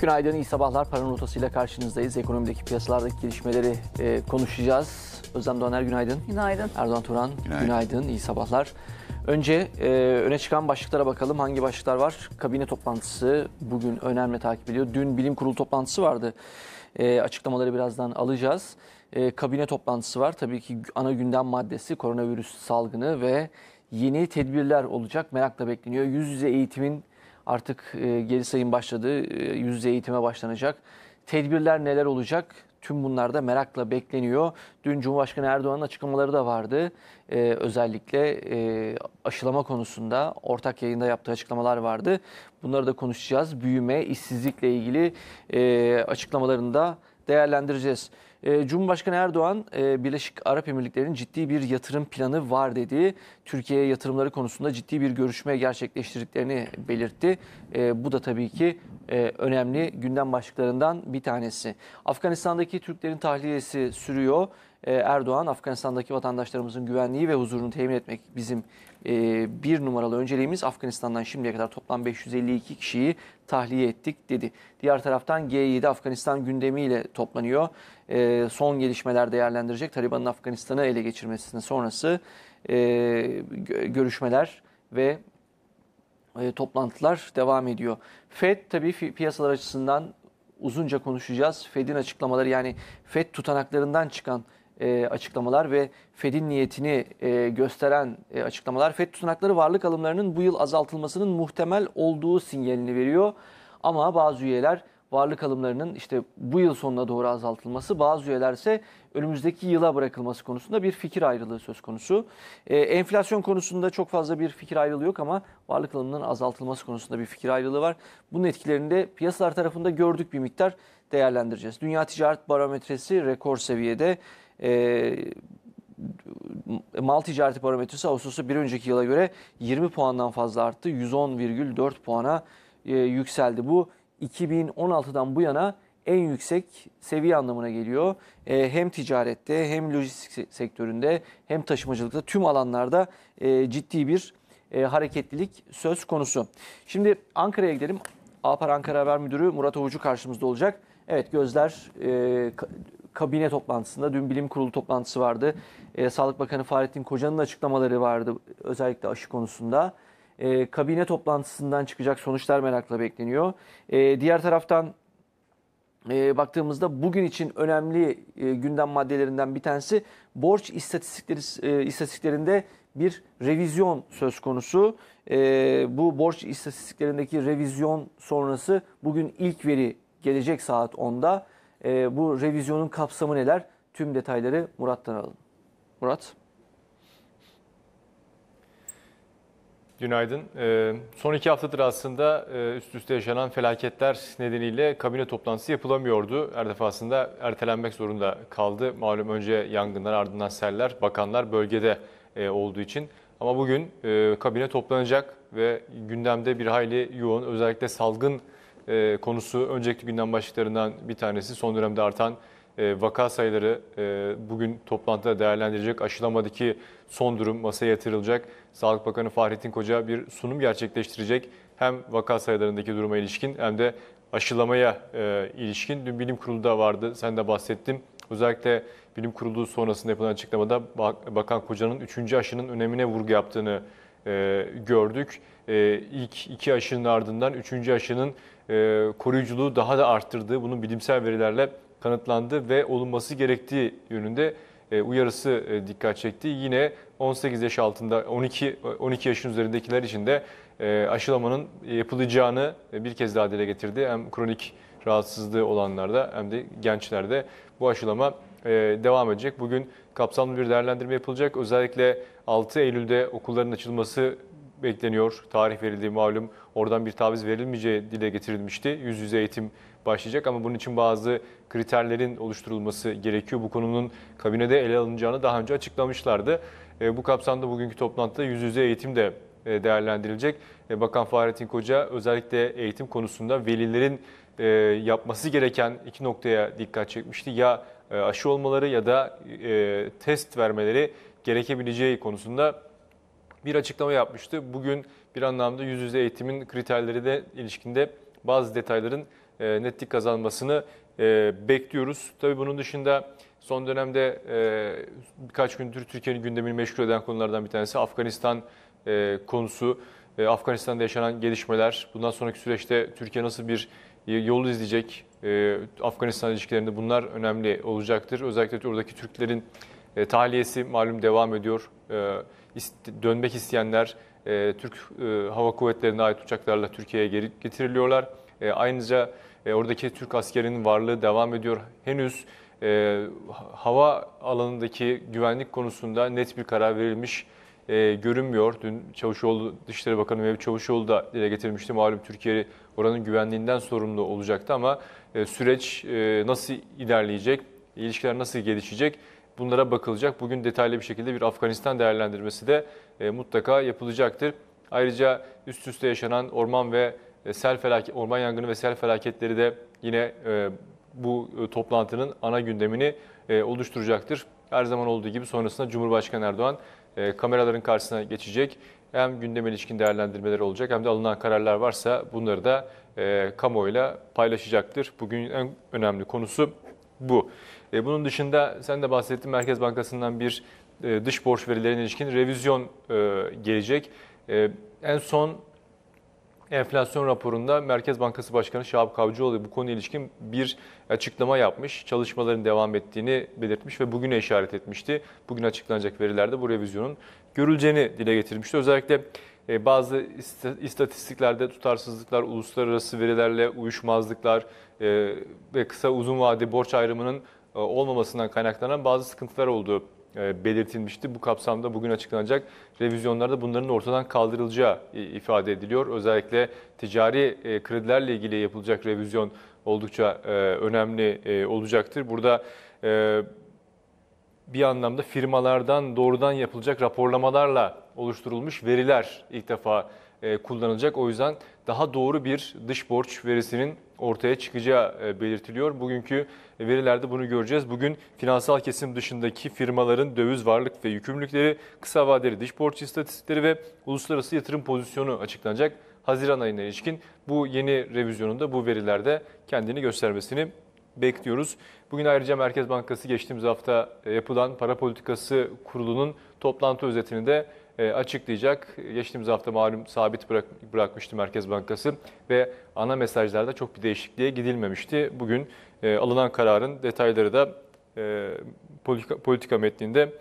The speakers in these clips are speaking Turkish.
Günaydın, iyi sabahlar. Paranın rotasıyla karşınızdayız. Ekonomideki piyasalardaki gelişmeleri e, konuşacağız. Özlem Doğaner günaydın. Günaydın. Erdoğan Turan günaydın, günaydın iyi sabahlar. Önce e, öne çıkan başlıklara bakalım. Hangi başlıklar var? Kabine toplantısı bugün önemli takip ediyor. Dün bilim kurulu toplantısı vardı. E, açıklamaları birazdan alacağız. E, kabine toplantısı var. Tabii ki ana gündem maddesi koronavirüs salgını ve yeni tedbirler olacak. Merakla bekleniyor. Yüz yüze eğitimin Artık geri sayım başladı, e, yüzde eğitime başlanacak. Tedbirler neler olacak? Tüm bunlar da merakla bekleniyor. Dün Cumhurbaşkanı Erdoğan'ın açıklamaları da vardı. Ee, özellikle e, aşılama konusunda ortak yayında yaptığı açıklamalar vardı. Bunları da konuşacağız. Büyüme, işsizlikle ilgili e, açıklamalarını da değerlendireceğiz. Ee, Cumhurbaşkanı Erdoğan e, Birleşik Arap Emirlikleri'nin ciddi bir yatırım planı var dediği Türkiye'ye yatırımları konusunda ciddi bir görüşme gerçekleştirdiklerini belirtti. Ee, bu da tabii ki e, önemli gündem başlıklarından bir tanesi. Afganistan'daki Türklerin tahliyesi sürüyor. Ee, Erdoğan Afganistan'daki vatandaşlarımızın güvenliği ve huzurunu temin etmek bizim e, bir numaralı önceliğimiz Afganistan'dan şimdiye kadar toplam 552 kişiyi tahliye ettik dedi. Diğer taraftan G7 Afganistan gündemiyle toplanıyor. E, son gelişmeler değerlendirecek. Taliban'ın Afganistan'ı ele geçirmesinin sonrası e, görüşmeler ve e, toplantılar devam ediyor. FED tabii piyasalar açısından uzunca konuşacağız. FED'in açıklamaları yani FED tutanaklarından çıkan e, açıklamalar ve Fed'in niyetini e, gösteren e, açıklamalar Fed tutanakları varlık alımlarının bu yıl azaltılmasının muhtemel olduğu sinyalini veriyor. Ama bazı üyeler varlık alımlarının işte bu yıl sonuna doğru azaltılması, bazı üyelerse önümüzdeki yıla bırakılması konusunda bir fikir ayrılığı söz konusu. E, enflasyon konusunda çok fazla bir fikir ayrılığı yok ama varlık alımının azaltılması konusunda bir fikir ayrılığı var. Bunun etkilerini de piyasalar tarafında gördük bir miktar değerlendireceğiz. Dünya Ticaret Barometresi rekor seviyede. E, ee, mal ticareti parametresi Ağustos'ta bir önceki yıla göre 20 puandan fazla arttı. 110,4 puana e, yükseldi. Bu 2016'dan bu yana en yüksek seviye anlamına geliyor. E, hem ticarette hem lojistik sektöründe hem taşımacılıkta tüm alanlarda e, ciddi bir e, hareketlilik söz konusu. Şimdi Ankara'ya gidelim. Alpar Ankara Haber Müdürü Murat Ovucu karşımızda olacak. Evet gözler e, kabine toplantısında dün bilim kurulu toplantısı vardı. E, Sağlık Bakanı Fahrettin Koca'nın açıklamaları vardı özellikle aşı konusunda. E, kabine toplantısından çıkacak sonuçlar merakla bekleniyor. E, diğer taraftan e, baktığımızda bugün için önemli e, gündem maddelerinden bir tanesi borç istatistikleri e, istatistiklerinde bir revizyon söz konusu. E, bu borç istatistiklerindeki revizyon sonrası bugün ilk veri gelecek saat 10'da. E, bu revizyonun kapsamı neler? Tüm detayları Murat'tan alalım. Murat. Günaydın. Ee, son iki haftadır aslında e, üst üste yaşanan felaketler nedeniyle kabine toplantısı yapılamıyordu. Her defasında ertelenmek zorunda kaldı. Malum önce yangınlar ardından seller, bakanlar bölgede e, olduğu için. Ama bugün e, kabine toplanacak ve gündemde bir hayli yoğun özellikle salgın e, konusu öncelikli gündem başlıklarından bir tanesi. Son dönemde artan e, vaka sayıları e, bugün toplantıda değerlendirecek. Aşılamadaki son durum masaya yatırılacak. Sağlık Bakanı Fahrettin Koca bir sunum gerçekleştirecek. Hem vaka sayılarındaki duruma ilişkin hem de aşılamaya e, ilişkin. Dün bilim kurulu da vardı, sen de bahsettin. Özellikle bilim kurulu sonrasında yapılan açıklamada Bak Bakan Koca'nın 3. aşının önemine vurgu yaptığını e, gördük. E, ilk iki aşının ardından 3. aşının e, koruyuculuğu daha da arttırdığı, bunun bilimsel verilerle kanıtlandı ve olunması gerektiği yönünde e, uyarısı e, dikkat çekti. Yine 18 yaş altında 12 12 yaşın üzerindekiler için de aşılamanın yapılacağını bir kez daha dile getirdi. Hem kronik rahatsızlığı olanlarda hem de gençlerde bu aşılama devam edecek. Bugün kapsamlı bir değerlendirme yapılacak. Özellikle 6 Eylül'de okulların açılması bekleniyor. Tarih verildiği malum. Oradan bir taviz verilmeyeceği dile getirilmişti. Yüz yüze eğitim başlayacak ama bunun için bazı kriterlerin oluşturulması gerekiyor. Bu konunun kabinede ele alınacağını daha önce açıklamışlardı. E, bu kapsamda bugünkü toplantıda yüz yüze eğitim de e, değerlendirilecek. E, Bakan Fahrettin Koca özellikle eğitim konusunda velilerin yapması gereken iki noktaya dikkat çekmişti. Ya aşı olmaları ya da test vermeleri gerekebileceği konusunda bir açıklama yapmıştı. Bugün bir anlamda yüz yüze eğitimin kriterleri de ilişkinde bazı detayların e, netlik kazanmasını e, bekliyoruz. Tabii bunun dışında son dönemde e, birkaç gündür Türkiye'nin gündemini meşgul eden konulardan bir tanesi Afganistan e, konusu. E, Afganistan'da yaşanan gelişmeler, bundan sonraki süreçte Türkiye nasıl bir e, yol izleyecek, e, Afganistan ilişkilerinde bunlar önemli olacaktır. Özellikle oradaki Türklerin e, tahliyesi malum devam ediyor. E, dönmek isteyenler e, Türk e, Hava Kuvvetleri'ne ait uçaklarla Türkiye'ye geri getiriliyorlar. E, ayrıca e, oradaki Türk askerinin varlığı devam ediyor. Henüz e, hava alanındaki güvenlik konusunda net bir karar verilmiş e, görünmüyor. Dün Çavuşoğlu, Dışişleri Bakanı Mevlüt Çavuşoğlu da dile getirmişti. Malum Türkiye oranın güvenliğinden sorumlu olacaktı ama e, süreç e, nasıl ilerleyecek, ilişkiler nasıl gelişecek? bunlara bakılacak. Bugün detaylı bir şekilde bir Afganistan değerlendirmesi de e, mutlaka yapılacaktır. Ayrıca üst üste yaşanan orman ve e, sel felaket, orman yangını ve sel felaketleri de yine e, bu toplantının ana gündemini oluşturacaktır. Her zaman olduğu gibi sonrasında Cumhurbaşkanı Erdoğan kameraların karşısına geçecek. Hem gündeme ilişkin değerlendirmeler olacak hem de alınan kararlar varsa bunları da e, kamuoyuyla paylaşacaktır. Bugün en önemli konusu bu. E, bunun dışında sen de bahsettin Merkez Bankası'ndan bir e, dış borç verilerine ilişkin revizyon e, gelecek. en son enflasyon raporunda Merkez Bankası Başkanı Şahap Kavcıoğlu bu konuya ilişkin bir açıklama yapmış. Çalışmaların devam ettiğini belirtmiş ve bugüne işaret etmişti. Bugün açıklanacak verilerde bu revizyonun görüleceğini dile getirmişti. Özellikle bazı istatistiklerde tutarsızlıklar, uluslararası verilerle uyuşmazlıklar ve kısa uzun vade borç ayrımının e, olmamasından kaynaklanan bazı sıkıntılar olduğu e, belirtilmişti. Bu kapsamda bugün açıklanacak revizyonlarda bunların ortadan kaldırılacağı e, ifade ediliyor. Özellikle ticari kredilerle ilgili yapılacak revizyon oldukça önemli olacaktır. Burada bir anlamda firmalardan doğrudan yapılacak raporlamalarla oluşturulmuş veriler ilk defa e, kullanılacak. O yüzden daha doğru bir dış borç verisinin ortaya çıkacağı e, belirtiliyor. Bugünkü verilerde bunu göreceğiz. Bugün finansal kesim dışındaki firmaların döviz varlık ve yükümlülükleri, kısa vadeli dış borç istatistikleri ve uluslararası yatırım pozisyonu açıklanacak. Haziran ayına ilişkin bu yeni revizyonunda bu verilerde kendini göstermesini bekliyoruz. Bugün ayrıca Merkez Bankası geçtiğimiz hafta e, yapılan para politikası kurulunun toplantı özetini de e, açıklayacak. Geçtiğimiz hafta malum sabit bırak, bırakmıştı Merkez Bankası ve ana mesajlarda çok bir değişikliğe gidilmemişti. Bugün e, alınan kararın detayları da e, politika, politika metninde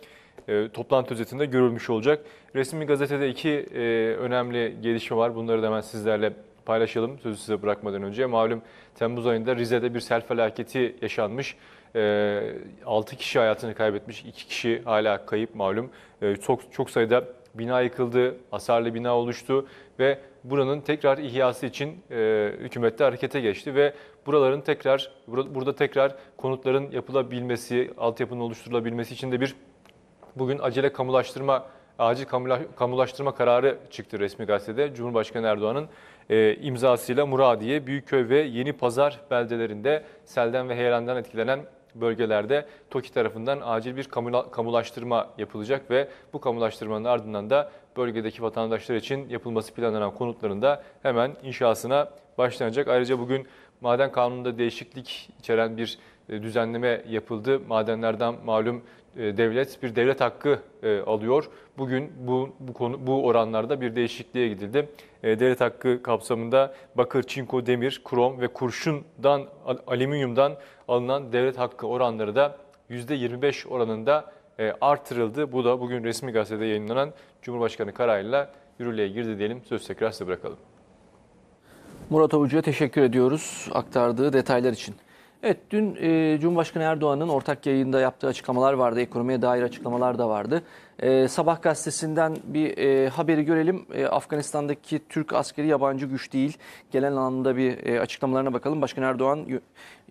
e, toplantı özetinde görülmüş olacak. Resmi gazetede iki e, önemli gelişme var. Bunları da hemen sizlerle paylaşalım sözü size bırakmadan önce. Malum Temmuz ayında Rize'de bir sel felaketi yaşanmış. 6 e, kişi hayatını kaybetmiş, 2 kişi hala kayıp malum. E, çok çok sayıda bina yıkıldı, hasarlı bina oluştu ve buranın tekrar ihyası için e, hükümette harekete geçti ve buraların tekrar burada tekrar konutların yapılabilmesi, altyapının oluşturulabilmesi için de bir bugün acele kamulaştırma acil kamulaştırma kararı çıktı resmi gazetede. Cumhurbaşkanı Erdoğan'ın e, imzasıyla Muradiye, Büyükköy ve Yeni Pazar beldelerinde selden ve heyelandan etkilenen bölgelerde TOKİ tarafından acil bir kamulaştırma yapılacak ve bu kamulaştırmanın ardından da bölgedeki vatandaşlar için yapılması planlanan konutların da hemen inşasına başlanacak. Ayrıca bugün maden kanununda değişiklik içeren bir e, düzenleme yapıldı. Madenlerden malum e, devlet bir devlet hakkı e, alıyor. Bugün bu bu konu bu oranlarda bir değişikliğe gidildi. E, devlet hakkı kapsamında bakır, çinko, demir, krom ve kurşundan alüminyumdan alınan devlet hakkı oranları da %25 oranında artırıldı. Bu da bugün resmi gazetede yayınlanan Cumhurbaşkanı kararıyla yürürlüğe girdi diyelim. Söz tekrar size bırakalım. Murat Avucu'ya teşekkür ediyoruz aktardığı detaylar için. Evet dün e, Cumhurbaşkanı Erdoğan'ın ortak yayında yaptığı açıklamalar vardı. Ekonomiye dair açıklamalar da vardı. Ee, Sabah gazetesinden bir e, haberi görelim. E, Afganistan'daki Türk askeri yabancı güç değil. Gelen anlamda bir e, açıklamalarına bakalım. Başkan Erdoğan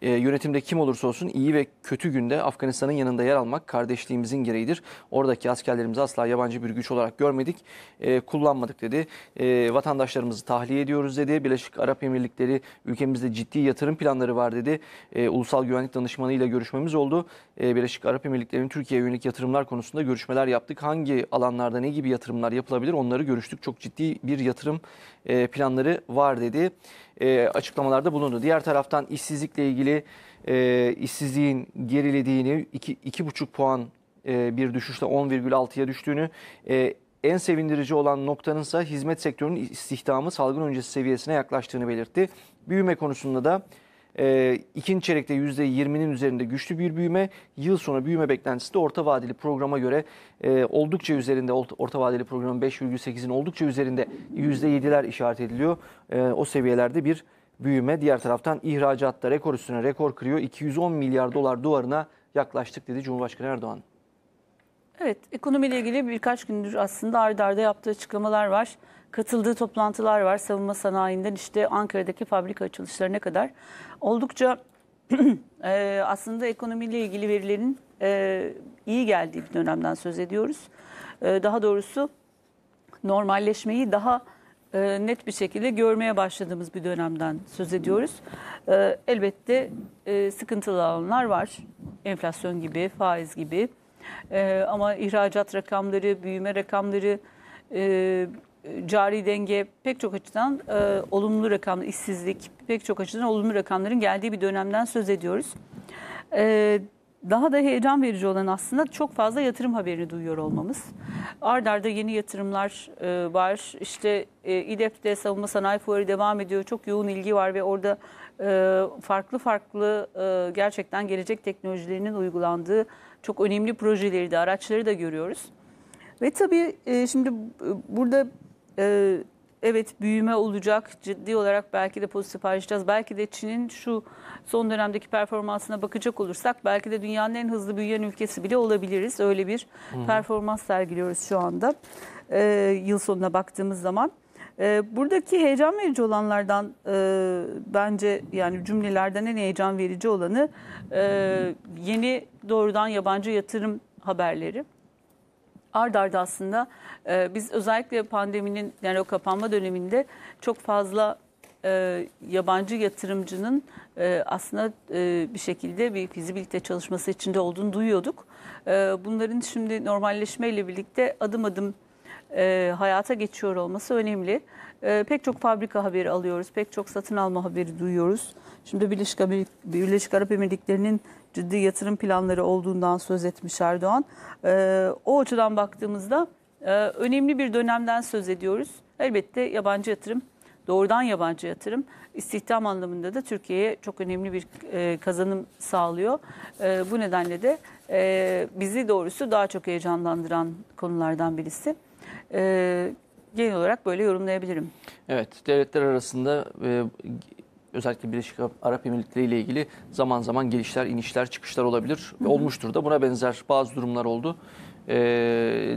e, yönetimde kim olursa olsun iyi ve kötü günde Afganistan'ın yanında yer almak kardeşliğimizin gereğidir. Oradaki askerlerimizi asla yabancı bir güç olarak görmedik, e, kullanmadık dedi. E, vatandaşlarımızı tahliye ediyoruz dedi. Birleşik Arap Emirlikleri ülkemizde ciddi yatırım planları var dedi. E, Ulusal Güvenlik Danışmanı ile görüşmemiz oldu. E, Birleşik Arap Emirlikleri'nin Türkiye'ye yönelik yatırımlar konusunda görüşmeler yaptık başlık hangi alanlarda ne gibi yatırımlar yapılabilir onları görüştük. Çok ciddi bir yatırım e, planları var dedi. E, açıklamalarda bulundu. Diğer taraftan işsizlikle ilgili e, işsizliğin gerilediğini 2,5 puan bir düşüşle 10,6'ya düştüğünü en sevindirici olan noktanın ise hizmet sektörünün istihdamı salgın öncesi seviyesine yaklaştığını belirtti. Büyüme konusunda da e, ikinci çeyrekte %20'nin üzerinde güçlü bir büyüme. Yıl sonu büyüme beklentisi de orta vadeli programa göre e, oldukça üzerinde, orta vadeli programın 5,8'in oldukça üzerinde %7'ler işaret ediliyor. E, o seviyelerde bir büyüme. Diğer taraftan ihracatta rekor üstüne rekor kırıyor. 210 milyar dolar duvarına yaklaştık dedi Cumhurbaşkanı Erdoğan. Evet, ekonomiyle ilgili birkaç gündür aslında ardarda arda yaptığı açıklamalar var katıldığı toplantılar var. Savunma sanayinden işte Ankara'daki fabrika açılışlarına kadar. Oldukça e, aslında ekonomiyle ilgili verilerin e, iyi geldiği bir dönemden söz ediyoruz. E, daha doğrusu normalleşmeyi daha e, net bir şekilde görmeye başladığımız bir dönemden söz ediyoruz. E, elbette e, sıkıntılı alanlar var. Enflasyon gibi, faiz gibi. E, ama ihracat rakamları, büyüme rakamları, e, e, cari denge pek çok açıdan e, olumlu rakam, işsizlik pek çok açıdan olumlu rakamların geldiği bir dönemden söz ediyoruz. E, daha da heyecan verici olan aslında çok fazla yatırım haberini duyuyor olmamız. Ard arda yeni yatırımlar e, var. İşte e, İDEF'te savunma sanayi fuarı devam ediyor. Çok yoğun ilgi var ve orada e, farklı farklı e, gerçekten gelecek teknolojilerinin uygulandığı çok önemli projeleri de araçları da görüyoruz. Ve tabii e, şimdi e, burada e, evet büyüme olacak ciddi olarak belki de pozitif paylaşacağız Belki de Çin'in şu son dönemdeki performansına bakacak olursak belki de dünyanın en hızlı büyüyen ülkesi bile olabiliriz. Öyle bir hmm. performans sergiliyoruz şu anda e, yıl sonuna baktığımız zaman. Ee, buradaki heyecan verici olanlardan e, bence yani cümlelerden en heyecan verici olanı e, yeni doğrudan yabancı yatırım haberleri ard arda aslında e, biz özellikle pandeminin yani o kapanma döneminde çok fazla e, yabancı yatırımcının e, aslında e, bir şekilde bir fizibilite çalışması içinde olduğunu duyuyorduk. E, bunların şimdi normalleşmeyle birlikte adım adım e, hayata geçiyor olması önemli. E, pek çok fabrika haberi alıyoruz, pek çok satın alma haberi duyuyoruz. Şimdi Birleşik, Amerik Birleşik Arap Emirlikleri'nin ciddi yatırım planları olduğundan söz etmiş Erdoğan. E, o açıdan baktığımızda e, önemli bir dönemden söz ediyoruz. Elbette yabancı yatırım, doğrudan yabancı yatırım istihdam anlamında da Türkiye'ye çok önemli bir e, kazanım sağlıyor. E, bu nedenle de e, bizi doğrusu daha çok heyecanlandıran konulardan birisi. E, genel olarak böyle yorumlayabilirim. Evet, devletler arasında e, özellikle Birleşik Arap Emirlikleri ile ilgili zaman zaman gelişler, inişler, çıkışlar olabilir. Hı hı. Olmuştur da buna benzer bazı durumlar oldu e,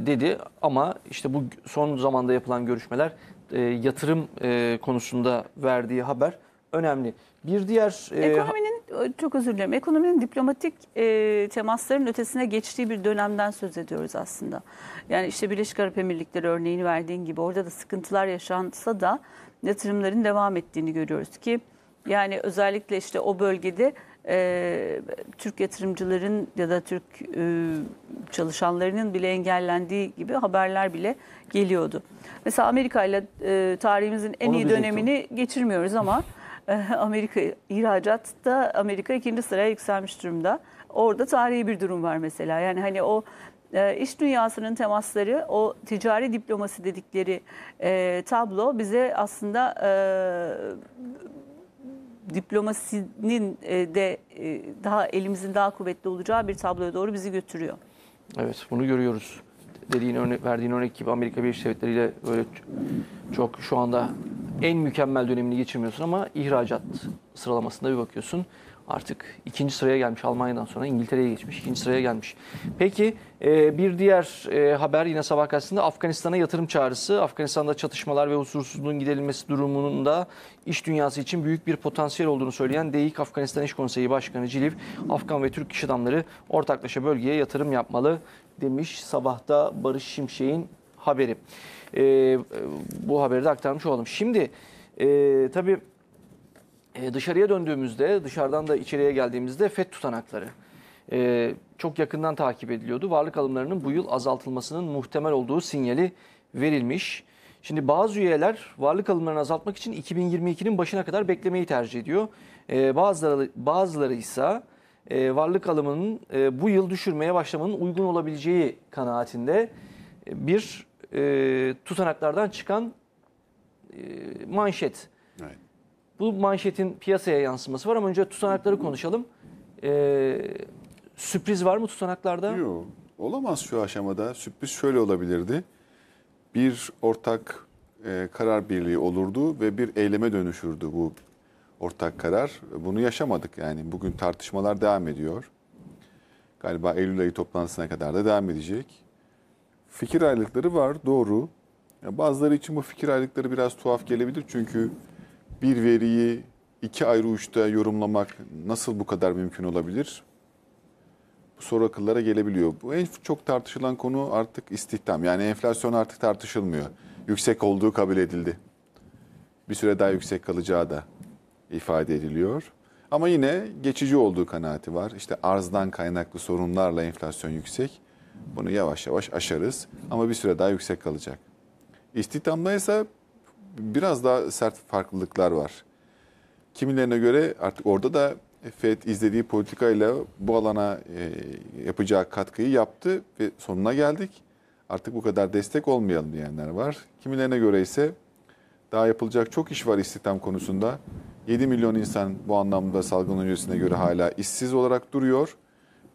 dedi. Ama işte bu son zamanda yapılan görüşmeler e, yatırım e, konusunda verdiği haber önemli. Bir diğer... E, ekonominin, e, çok özür dilerim, ekonominin diplomatik e, temasların ötesine geçtiği bir dönemden söz ediyoruz aslında. Yani işte Birleşik Arap Emirlikleri örneğini verdiğin gibi orada da sıkıntılar yaşansa da yatırımların devam ettiğini görüyoruz ki yani özellikle işte o bölgede e, Türk yatırımcıların ya da Türk e, çalışanlarının bile engellendiği gibi haberler bile geliyordu. Mesela Amerika ile e, tarihimizin en Onu iyi dönemini o. geçirmiyoruz ama e, Amerika ihracatta Amerika ikinci sıraya yükselmiş durumda. Orada tarihi bir durum var mesela. Yani hani o e, iş dünyasının temasları, o ticari diplomasi dedikleri e, tablo bize aslında e, diplomasinin e, de e, daha elimizin daha kuvvetli olacağı bir tabloya doğru bizi götürüyor. Evet bunu görüyoruz. Dediğin örnek, verdiğin örnek gibi Amerika Birleşik Devletleri ile böyle çok şu anda en mükemmel dönemini geçirmiyorsun ama ihracat sıralamasında bir bakıyorsun artık ikinci sıraya gelmiş Almanya'dan sonra İngiltere'ye geçmiş ikinci sıraya gelmiş. Peki e, bir diğer e, haber yine sabah gazetesinde Afganistan'a yatırım çağrısı. Afganistan'da çatışmalar ve huzursuzluğun giderilmesi durumunda iş dünyası için büyük bir potansiyel olduğunu söyleyen DEİK Afganistan İş Konseyi Başkanı Cilif Afgan ve Türk iş adamları ortaklaşa bölgeye yatırım yapmalı demiş sabahta Barış Şimşek'in haberi. E, bu haberi de aktarmış olalım. Şimdi tabii e, dışarıya döndüğümüzde, dışarıdan da içeriye geldiğimizde FED tutanakları e, çok yakından takip ediliyordu. Varlık alımlarının bu yıl azaltılmasının muhtemel olduğu sinyali verilmiş. Şimdi bazı üyeler varlık alımlarını azaltmak için 2022'nin başına kadar beklemeyi tercih ediyor. E, bazıları, bazıları ise varlık alımının bu yıl düşürmeye başlamanın uygun olabileceği kanaatinde bir tutanaklardan çıkan e, manşet. Bu manşetin piyasaya yansıması var ama önce tutanakları konuşalım. Ee, sürpriz var mı tutanaklarda? Yok. Olamaz şu aşamada. Sürpriz şöyle olabilirdi. Bir ortak e, karar birliği olurdu ve bir eyleme dönüşürdü bu ortak karar. Bunu yaşamadık yani. Bugün tartışmalar devam ediyor. Galiba Eylül ayı toplantısına kadar da devam edecek. Fikir ayrılıkları var doğru. Bazıları için bu fikir ayrılıkları biraz tuhaf gelebilir çünkü bir veriyi iki ayrı uçta yorumlamak nasıl bu kadar mümkün olabilir? Bu soru akıllara gelebiliyor. Bu en çok tartışılan konu artık istihdam. Yani enflasyon artık tartışılmıyor. Yüksek olduğu kabul edildi. Bir süre daha yüksek kalacağı da ifade ediliyor. Ama yine geçici olduğu kanaati var. İşte arzdan kaynaklı sorunlarla enflasyon yüksek. Bunu yavaş yavaş aşarız ama bir süre daha yüksek kalacak. İstihdamda ise biraz daha sert farklılıklar var. Kimilerine göre artık orada da FED izlediği politikayla bu alana e, yapacağı katkıyı yaptı ve sonuna geldik. Artık bu kadar destek olmayalım diyenler var. Kimilerine göre ise daha yapılacak çok iş var istihdam konusunda. 7 milyon insan bu anlamda salgın öncesine göre hala işsiz olarak duruyor.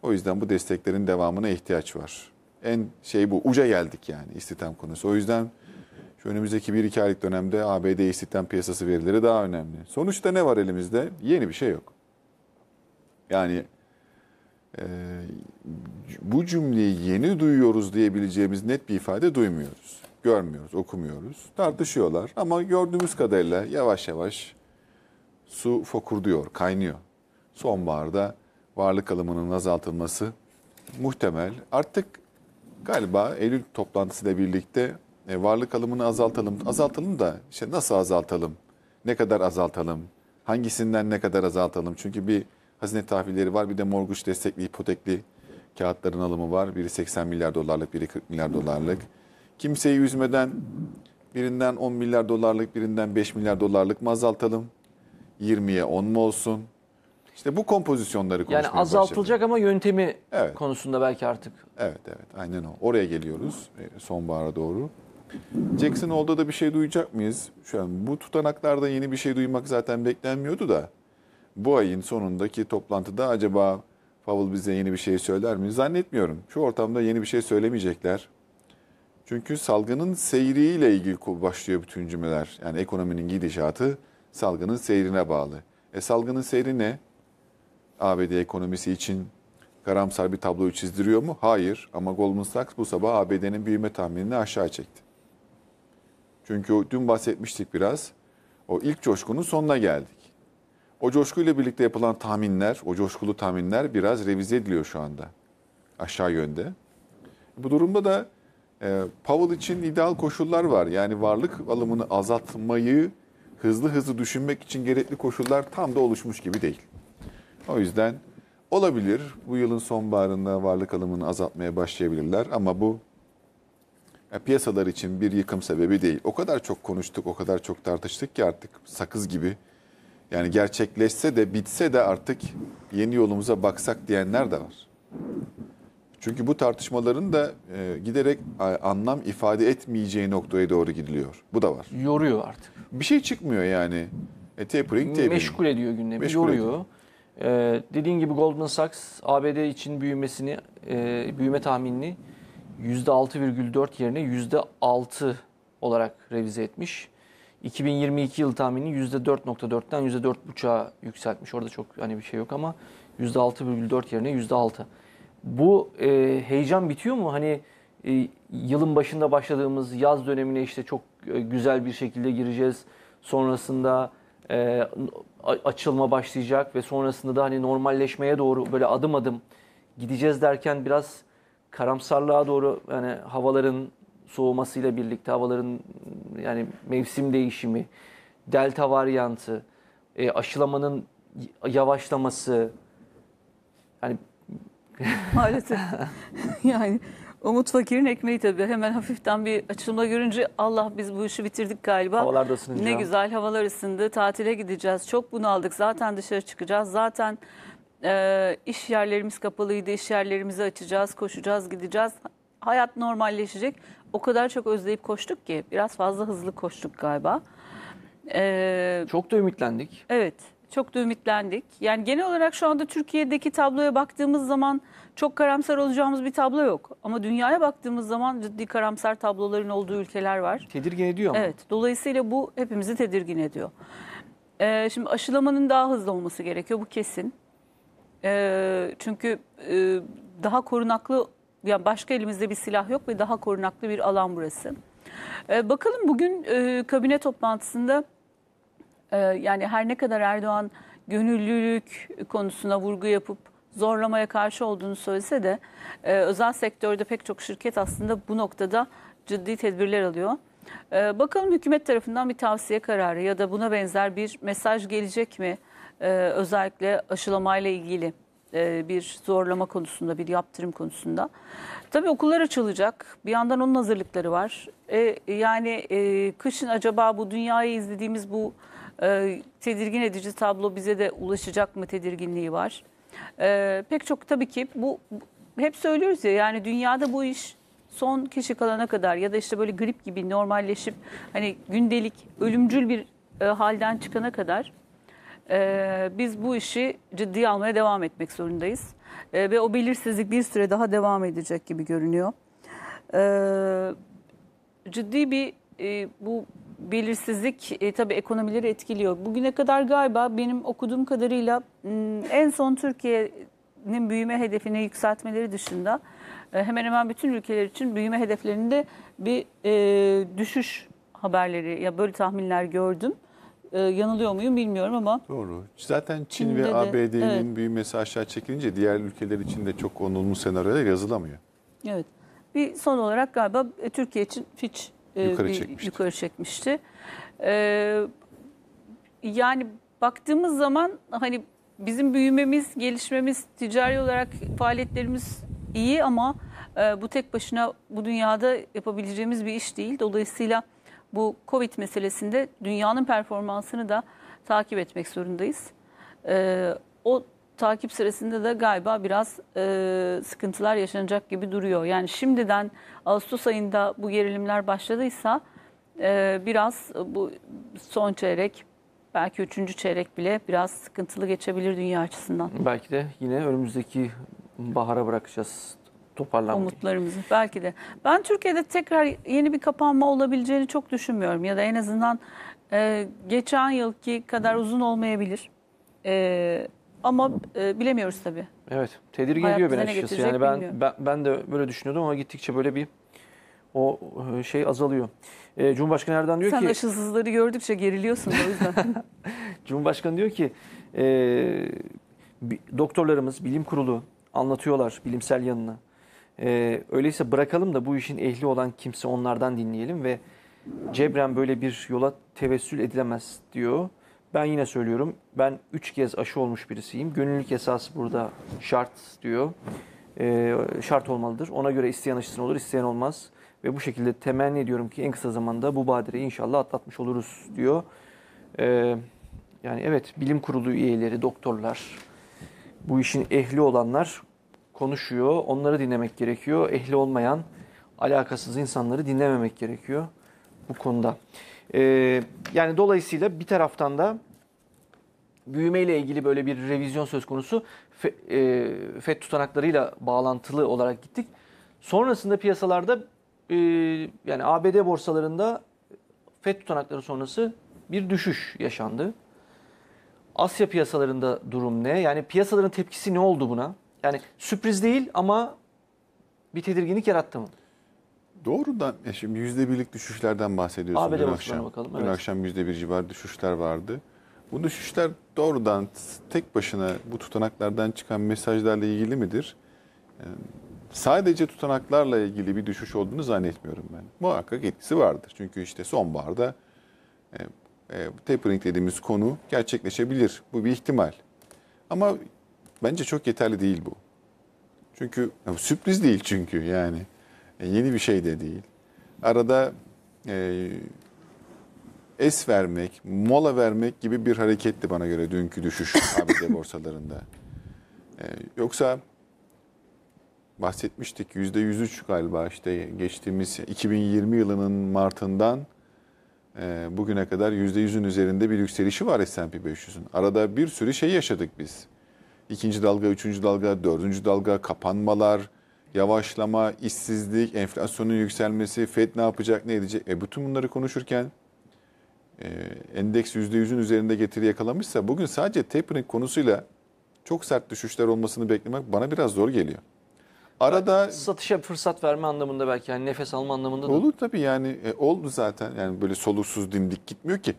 O yüzden bu desteklerin devamına ihtiyaç var. En şey bu, uca geldik yani istihdam konusu. O yüzden şu önümüzdeki bir 2 aylık dönemde ABD istihdam piyasası verileri daha önemli. Sonuçta ne var elimizde? Yeni bir şey yok. Yani e, bu cümleyi yeni duyuyoruz diyebileceğimiz net bir ifade duymuyoruz. Görmüyoruz, okumuyoruz. Tartışıyorlar ama gördüğümüz kadarıyla yavaş yavaş su fokurduyor, kaynıyor. Sonbaharda varlık alımının azaltılması muhtemel. Artık galiba Eylül toplantısıyla birlikte e, varlık alımını azaltalım. Azaltalım da işte nasıl azaltalım? Ne kadar azaltalım? Hangisinden ne kadar azaltalım? Çünkü bir hazine tahvilleri var bir de morguç destekli ipotekli kağıtların alımı var. Biri 80 milyar dolarlık biri 40 milyar dolarlık. Kimseyi üzmeden birinden 10 milyar dolarlık birinden 5 milyar dolarlık mı azaltalım? 20'ye 10 mu olsun? İşte bu kompozisyonları konuşmaya Yani azaltılacak başladım. ama yöntemi evet. konusunda belki artık. Evet evet aynen o. Oraya geliyoruz e, sonbahara doğru. Jackson Hole'da da bir şey duyacak mıyız? Şu an bu tutanaklarda yeni bir şey duymak zaten beklenmiyordu da bu ayın sonundaki toplantıda acaba Powell bize yeni bir şey söyler mi? Zannetmiyorum. Şu ortamda yeni bir şey söylemeyecekler. Çünkü salgının seyriyle ilgili başlıyor bütün cümleler. Yani ekonominin gidişatı salgının seyrine bağlı. E salgının seyri ne? ABD ekonomisi için karamsar bir tabloyu çizdiriyor mu? Hayır ama Goldman Sachs bu sabah ABD'nin büyüme tahminini aşağı çekti. Çünkü o, dün bahsetmiştik biraz. O ilk coşkunun sonuna geldik. O coşkuyla birlikte yapılan tahminler, o coşkulu tahminler biraz revize ediliyor şu anda. Aşağı yönde. Bu durumda da e, Powell için ideal koşullar var. Yani varlık alımını azaltmayı hızlı hızlı düşünmek için gerekli koşullar tam da oluşmuş gibi değil. O yüzden olabilir bu yılın sonbaharında varlık alımını azaltmaya başlayabilirler ama bu yani piyasalar için bir yıkım sebebi değil. O kadar çok konuştuk, o kadar çok tartıştık ki artık sakız gibi. Yani gerçekleşse de bitse de artık yeni yolumuza baksak diyenler de var. Çünkü bu tartışmaların da e, giderek anlam ifade etmeyeceği noktaya doğru gidiliyor. Bu da var. Yoruyor artık. Bir şey çıkmıyor yani. E, tapering, tapering. Meşgul ediyor gündemi, Meşgul yoruyor. Ee, dediğin gibi Goldman Sachs ABD için büyümesini, e, büyüme tahminini %6,4 yerine %6 olarak revize etmiş. 2022 yıl tahmini %4.4'ten %4.5'a yükseltmiş. Orada çok hani bir şey yok ama %6,4 yerine %6. Bu e, heyecan bitiyor mu? Hani e, yılın başında başladığımız yaz dönemine işte çok e, güzel bir şekilde gireceğiz. Sonrasında e, açılma başlayacak ve sonrasında da hani normalleşmeye doğru böyle adım adım gideceğiz derken biraz karamsarlığa doğru yani havaların soğumasıyla birlikte havaların yani mevsim değişimi, delta varyantı, e, aşılamanın yavaşlaması yani maalesef yani Umut Fakir'in ekmeği tabii. Hemen hafiften bir açılma görünce Allah biz bu işi bitirdik galiba. Havalar Ne güzel havalar ısındı. Tatile gideceğiz. Çok bunaldık. Zaten dışarı çıkacağız. Zaten e, iş yerlerimiz kapalıydı, iş yerlerimizi açacağız, koşacağız, gideceğiz. Hayat normalleşecek. O kadar çok özleyip koştuk ki biraz fazla hızlı koştuk galiba. E, çok da ümitlendik. Evet, çok da ümitlendik. Yani genel olarak şu anda Türkiye'deki tabloya baktığımız zaman çok karamsar olacağımız bir tablo yok. Ama dünyaya baktığımız zaman ciddi karamsar tabloların olduğu ülkeler var. Tedirgin ediyor ama. Evet, dolayısıyla bu hepimizi tedirgin ediyor. Ee, şimdi aşılamanın daha hızlı olması gerekiyor, bu kesin. E, çünkü e, daha korunaklı yani başka elimizde bir silah yok ve daha korunaklı bir alan burası. E, bakalım bugün e, kabine toplantısında e, yani her ne kadar Erdoğan gönüllülük konusuna vurgu yapıp zorlamaya karşı olduğunu söylese de e, özel sektörde pek çok şirket aslında bu noktada ciddi tedbirler alıyor. E, bakalım hükümet tarafından bir tavsiye kararı ya da buna benzer bir mesaj gelecek mi? E, özellikle aşılamayla ilgili e, bir zorlama konusunda, bir yaptırım konusunda. Tabii okullar açılacak. Bir yandan onun hazırlıkları var. E, yani e, kışın acaba bu dünyayı izlediğimiz bu e, tedirgin edici tablo bize de ulaşacak mı tedirginliği var. E, pek çok tabii ki bu hep söylüyoruz ya yani dünyada bu iş son kişi kalana kadar ya da işte böyle grip gibi normalleşip hani gündelik ölümcül bir e, halden çıkana kadar e, biz bu işi ciddiye almaya devam etmek zorundayız. E, ve o belirsizlik bir süre daha devam edecek gibi görünüyor. E, ciddi bir e, bu belirsizlik e, tabii ekonomileri etkiliyor. Bugüne kadar galiba benim okuduğum kadarıyla hmm, en son Türkiye'nin büyüme hedefini yükseltmeleri dışında e, hemen hemen bütün ülkeler için büyüme hedeflerinde bir e, düşüş haberleri ya böyle tahminler gördüm. E, yanılıyor muyum bilmiyorum ama. Doğru. Zaten Çin Çin'de ve ABD'nin evet. büyümesi aşağı çekilince diğer ülkeler için de çok olumlu senaryolar yazılamıyor. Evet. Bir son olarak galiba e, Türkiye için Fitch e, Yukarı bir çekmişti. yukarı çekmişti. Ee, yani baktığımız zaman hani bizim büyümemiz, gelişmemiz, ticari olarak faaliyetlerimiz iyi ama e, bu tek başına bu dünyada yapabileceğimiz bir iş değil. Dolayısıyla bu Covid meselesinde dünyanın performansını da takip etmek zorundayız. E, o takip sırasında da galiba biraz e, sıkıntılar yaşanacak gibi duruyor. Yani şimdiden Ağustos ayında bu gerilimler başladıysa e, biraz bu son çeyrek belki üçüncü çeyrek bile biraz sıkıntılı geçebilir dünya açısından. Belki de yine önümüzdeki bahara bırakacağız toparlanmayı. Umutlarımızı belki de. Ben Türkiye'de tekrar yeni bir kapanma olabileceğini çok düşünmüyorum. Ya da en azından e, geçen yılki kadar uzun olmayabilir. E, ama e, bilemiyoruz tabii. Evet tedirgin Hayat ediyor beni açıkçası. Yani ben, ben, ben de böyle düşünüyordum ama gittikçe böyle bir o e, şey azalıyor. E, Cumhurbaşkanı Erdoğan diyor Sen ki... Sen aşısızları gördükçe geriliyorsun o yüzden. Cumhurbaşkanı diyor ki e, doktorlarımız, bilim kurulu anlatıyorlar bilimsel yanını. E, öyleyse bırakalım da bu işin ehli olan kimse onlardan dinleyelim ve cebren böyle bir yola tevessül edilemez diyor. Ben yine söylüyorum ben üç kez aşı olmuş birisiyim. Gönüllülük esası burada şart diyor. E, şart olmalıdır. Ona göre isteyen aşısını olur isteyen olmaz. Ve bu şekilde temenni ediyorum ki en kısa zamanda bu badireyi inşallah atlatmış oluruz diyor. E, yani evet bilim kurulu üyeleri, doktorlar, bu işin ehli olanlar konuşuyor. Onları dinlemek gerekiyor. Ehli olmayan, alakasız insanları dinlememek gerekiyor bu konuda. Ee, yani dolayısıyla bir taraftan da büyümeyle ilgili böyle bir revizyon söz konusu fe, e, FED tutanaklarıyla bağlantılı olarak gittik. Sonrasında piyasalarda e, yani ABD borsalarında FED tutanakları sonrası bir düşüş yaşandı. Asya piyasalarında durum ne? Yani piyasaların tepkisi ne oldu buna? Yani sürpriz değil ama bir tedirginlik yarattı mı? Doğrudan e şimdi yüzde birlik düşüşlerden bahsediyorsun ABD dün akşam. Bakalım, evet. Dün akşam yüzde bir civarı düşüşler vardı. Bu düşüşler doğrudan tek başına bu tutanaklardan çıkan mesajlarla ilgili midir? Yani sadece tutanaklarla ilgili bir düşüş olduğunu zannetmiyorum ben. Muhakkak etkisi vardır. Çünkü işte sonbaharda e, e, tapering dediğimiz konu gerçekleşebilir. Bu bir ihtimal. Ama Bence çok yeterli değil bu. Çünkü sürpriz değil çünkü yani. E, yeni bir şey de değil. Arada e, es vermek, mola vermek gibi bir hareketti bana göre dünkü düşüş ABD borsalarında. E, yoksa bahsetmiştik %103 galiba işte geçtiğimiz 2020 yılının Mart'ından e, bugüne kadar %100'ün üzerinde bir yükselişi var S&P 500'ün. Arada bir sürü şey yaşadık biz. İkinci dalga, üçüncü dalga, dördüncü dalga, kapanmalar, yavaşlama, işsizlik, enflasyonun yükselmesi, FED ne yapacak, ne edecek? E bütün bunları konuşurken e, endeks %100'ün üzerinde getiri yakalamışsa bugün sadece tapering konusuyla çok sert düşüşler olmasını beklemek bana biraz zor geliyor. Arada satışa fırsat verme anlamında belki yani nefes alma anlamında da. Olur tabii yani e, oldu zaten yani böyle soluksuz dimdik gitmiyor ki.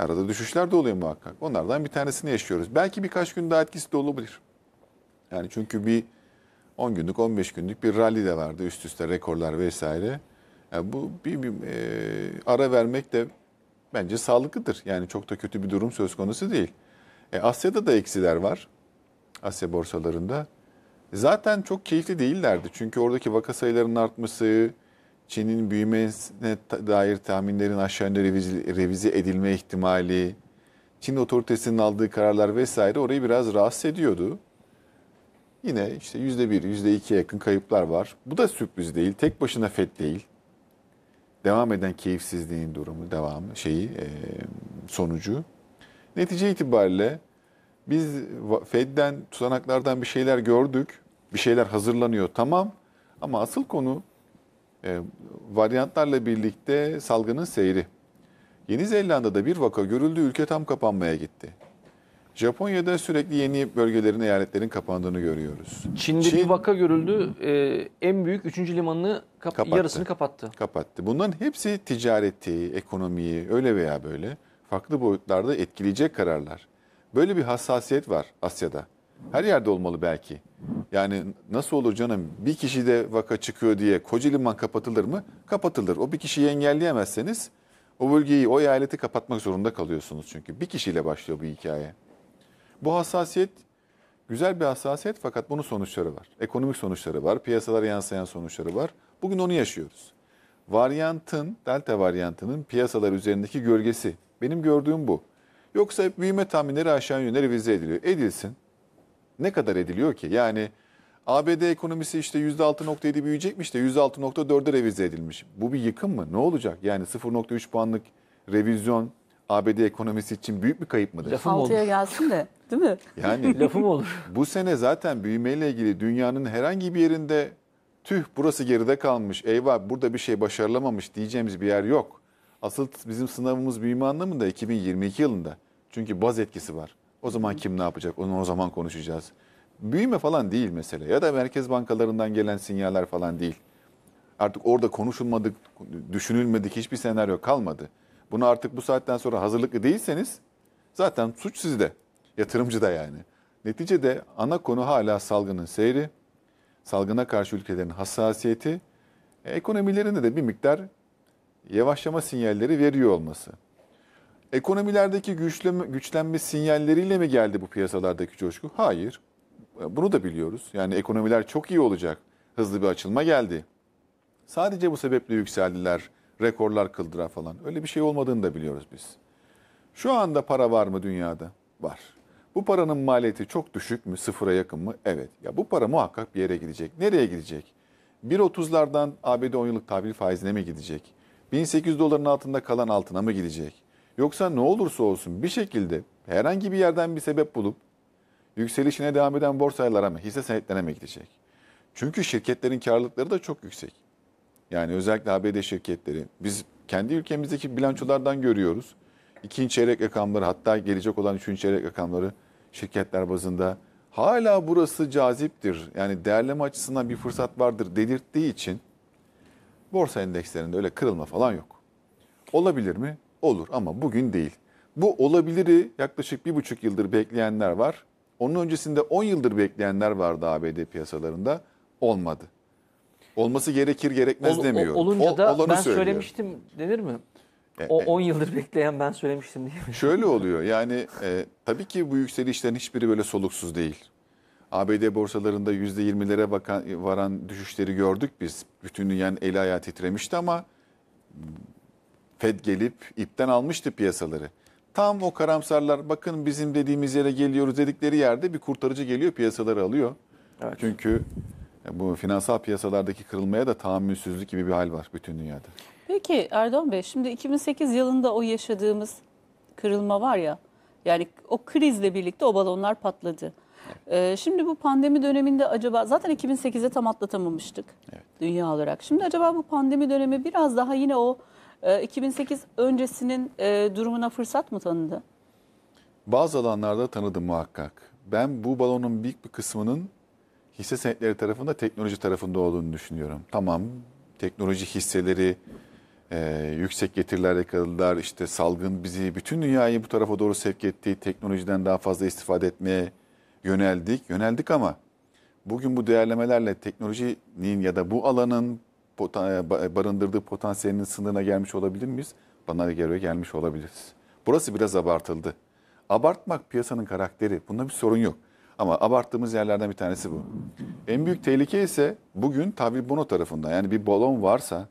Arada düşüşler de oluyor muhakkak. Onlardan bir tanesini yaşıyoruz. Belki birkaç gün daha etkisi de olabilir. Yani çünkü bir 10 günlük, 15 günlük bir rally de vardı üst üste rekorlar vesaire. Yani bu bir, bir e, ara vermek de bence sağlıklıdır. Yani çok da kötü bir durum söz konusu değil. E, Asya'da da eksiler var. Asya borsalarında. Zaten çok keyifli değillerdi. Çünkü oradaki vaka sayılarının artması, Çin'in büyümesine dair tahminlerin aşağı yönde revize, revize edilme ihtimali, Çin otoritesinin aldığı kararlar vesaire orayı biraz rahatsız ediyordu. Yine işte yüzde bir, yüzde ikiye yakın kayıplar var. Bu da sürpriz değil. Tek başına FED değil. Devam eden keyifsizliğin durumu, devam şeyi, sonucu. Netice itibariyle biz Fed'den, tutanaklardan bir şeyler gördük. Bir şeyler hazırlanıyor tamam. Ama asıl konu e, varyantlarla birlikte salgının seyri. Yeni Zelanda'da bir vaka görüldü, ülke tam kapanmaya gitti. Japonya'da sürekli yeni bölgelerin, eyaletlerin kapandığını görüyoruz. Çin'de Çin, bir vaka görüldü. E, en büyük 3. limanını kap kapattı. yarısını kapattı. Kapattı. Bunların hepsi ticareti, ekonomiyi öyle veya böyle farklı boyutlarda etkileyecek kararlar. Böyle bir hassasiyet var Asya'da her yerde olmalı belki. Yani nasıl olur canım bir kişide vaka çıkıyor diye koca liman kapatılır mı? Kapatılır. O bir kişiyi engelleyemezseniz o bölgeyi, o eyaleti kapatmak zorunda kalıyorsunuz çünkü. Bir kişiyle başlıyor bu hikaye. Bu hassasiyet güzel bir hassasiyet fakat bunun sonuçları var. Ekonomik sonuçları var, piyasalara yansıyan sonuçları var. Bugün onu yaşıyoruz. Varyantın, delta varyantının piyasalar üzerindeki gölgesi. Benim gördüğüm bu. Yoksa büyüme tahminleri aşağı yönde revize ediliyor. Edilsin ne kadar ediliyor ki? Yani ABD ekonomisi işte %6.7 büyüyecekmiş de %6.4'e revize edilmiş. Bu bir yıkım mı? Ne olacak? Yani 0.3 puanlık revizyon ABD ekonomisi için büyük bir kayıp mıdır? Lafım Altıya olur. gelsin de değil mi? Yani lafım olur. Bu sene zaten büyümeyle ilgili dünyanın herhangi bir yerinde tüh burası geride kalmış, eyvah burada bir şey başarılamamış diyeceğimiz bir yer yok. Asıl bizim sınavımız büyüme anlamında 2022 yılında. Çünkü baz etkisi var. O zaman kim ne yapacak onu o zaman konuşacağız. Büyüme falan değil mesele ya da merkez bankalarından gelen sinyaller falan değil. Artık orada konuşulmadık, düşünülmedik hiçbir senaryo kalmadı. Bunu artık bu saatten sonra hazırlıklı değilseniz zaten suç sizde. Yatırımcı da yani. Neticede ana konu hala salgının seyri, salgına karşı ülkelerin hassasiyeti, ekonomilerinde de bir miktar yavaşlama sinyalleri veriyor olması. Ekonomilerdeki güçlenme, güçlenme sinyalleriyle mi geldi bu piyasalardaki coşku? Hayır. E, bunu da biliyoruz. Yani ekonomiler çok iyi olacak. Hızlı bir açılma geldi. Sadece bu sebeple yükseldiler. Rekorlar kıldıra falan. Öyle bir şey olmadığını da biliyoruz biz. Şu anda para var mı dünyada? Var. Bu paranın maliyeti çok düşük mü? Sıfıra yakın mı? Evet. Ya bu para muhakkak bir yere gidecek. Nereye gidecek? 1.30'lardan ABD 10 yıllık tahvil faizine mi gidecek? 1800 doların altında kalan altına mı gidecek? Yoksa ne olursa olsun bir şekilde herhangi bir yerden bir sebep bulup yükselişine devam eden borsalara mı hisse senetlerine mi gidecek? Çünkü şirketlerin karlılıkları da çok yüksek. Yani özellikle ABD şirketleri biz kendi ülkemizdeki bilançolardan görüyoruz. İkinci çeyrek rakamları hatta gelecek olan üçüncü çeyrek rakamları şirketler bazında hala burası caziptir. Yani değerleme açısından bir fırsat vardır dedirttiği için borsa endekslerinde öyle kırılma falan yok. Olabilir mi? Olur ama bugün değil. Bu olabiliri yaklaşık bir buçuk yıldır bekleyenler var. Onun öncesinde 10 yıldır bekleyenler vardı ABD piyasalarında. Olmadı. Olması gerekir gerekmez Ol, demiyorum. Olunca da o, ben söylüyorum. söylemiştim denir mi? E, o 10 e. yıldır bekleyen ben söylemiştim diye mi? Şöyle oluyor yani e, tabii ki bu yükselişlerin hiçbiri böyle soluksuz değil. ABD borsalarında %20'lere varan düşüşleri gördük biz. Bütün dünyanın eli ayağı titremişti ama Fed gelip ipten almıştı piyasaları. Tam o karamsarlar bakın bizim dediğimiz yere geliyoruz dedikleri yerde bir kurtarıcı geliyor piyasaları alıyor. Evet. Çünkü e, bu finansal piyasalardaki kırılmaya da tahammülsüzlük gibi bir hal var bütün dünyada. Peki Erdoğan Bey şimdi 2008 yılında o yaşadığımız kırılma var ya yani o krizle birlikte o balonlar patladı. Ee, şimdi bu pandemi döneminde acaba zaten 2008'e tam atlatamamıştık evet. dünya olarak. Şimdi acaba bu pandemi dönemi biraz daha yine o 2008 ee, öncesinin e, durumuna fırsat mı tanıdı? Bazı alanlarda tanıdı muhakkak. Ben bu balonun büyük bir kısmının hisse senetleri tarafında teknoloji tarafında olduğunu düşünüyorum. Tamam teknoloji hisseleri e, yüksek getiriler yakaladılar. İşte salgın bizi bütün dünyayı bu tarafa doğru sevk etti. Teknolojiden daha fazla istifade etmeye yöneldik. Yöneldik ama bugün bu değerlemelerle teknolojinin ya da bu alanın poten, e, e, barındırdığı potansiyelinin sınırına gelmiş olabilir miyiz? Bana göre gelmiş olabiliriz. Burası biraz abartıldı. Abartmak piyasanın karakteri. Bunda bir sorun yok. Ama abarttığımız yerlerden bir tanesi bu. En büyük tehlike ise bugün tabir bono tarafında Yani bir balon varsa,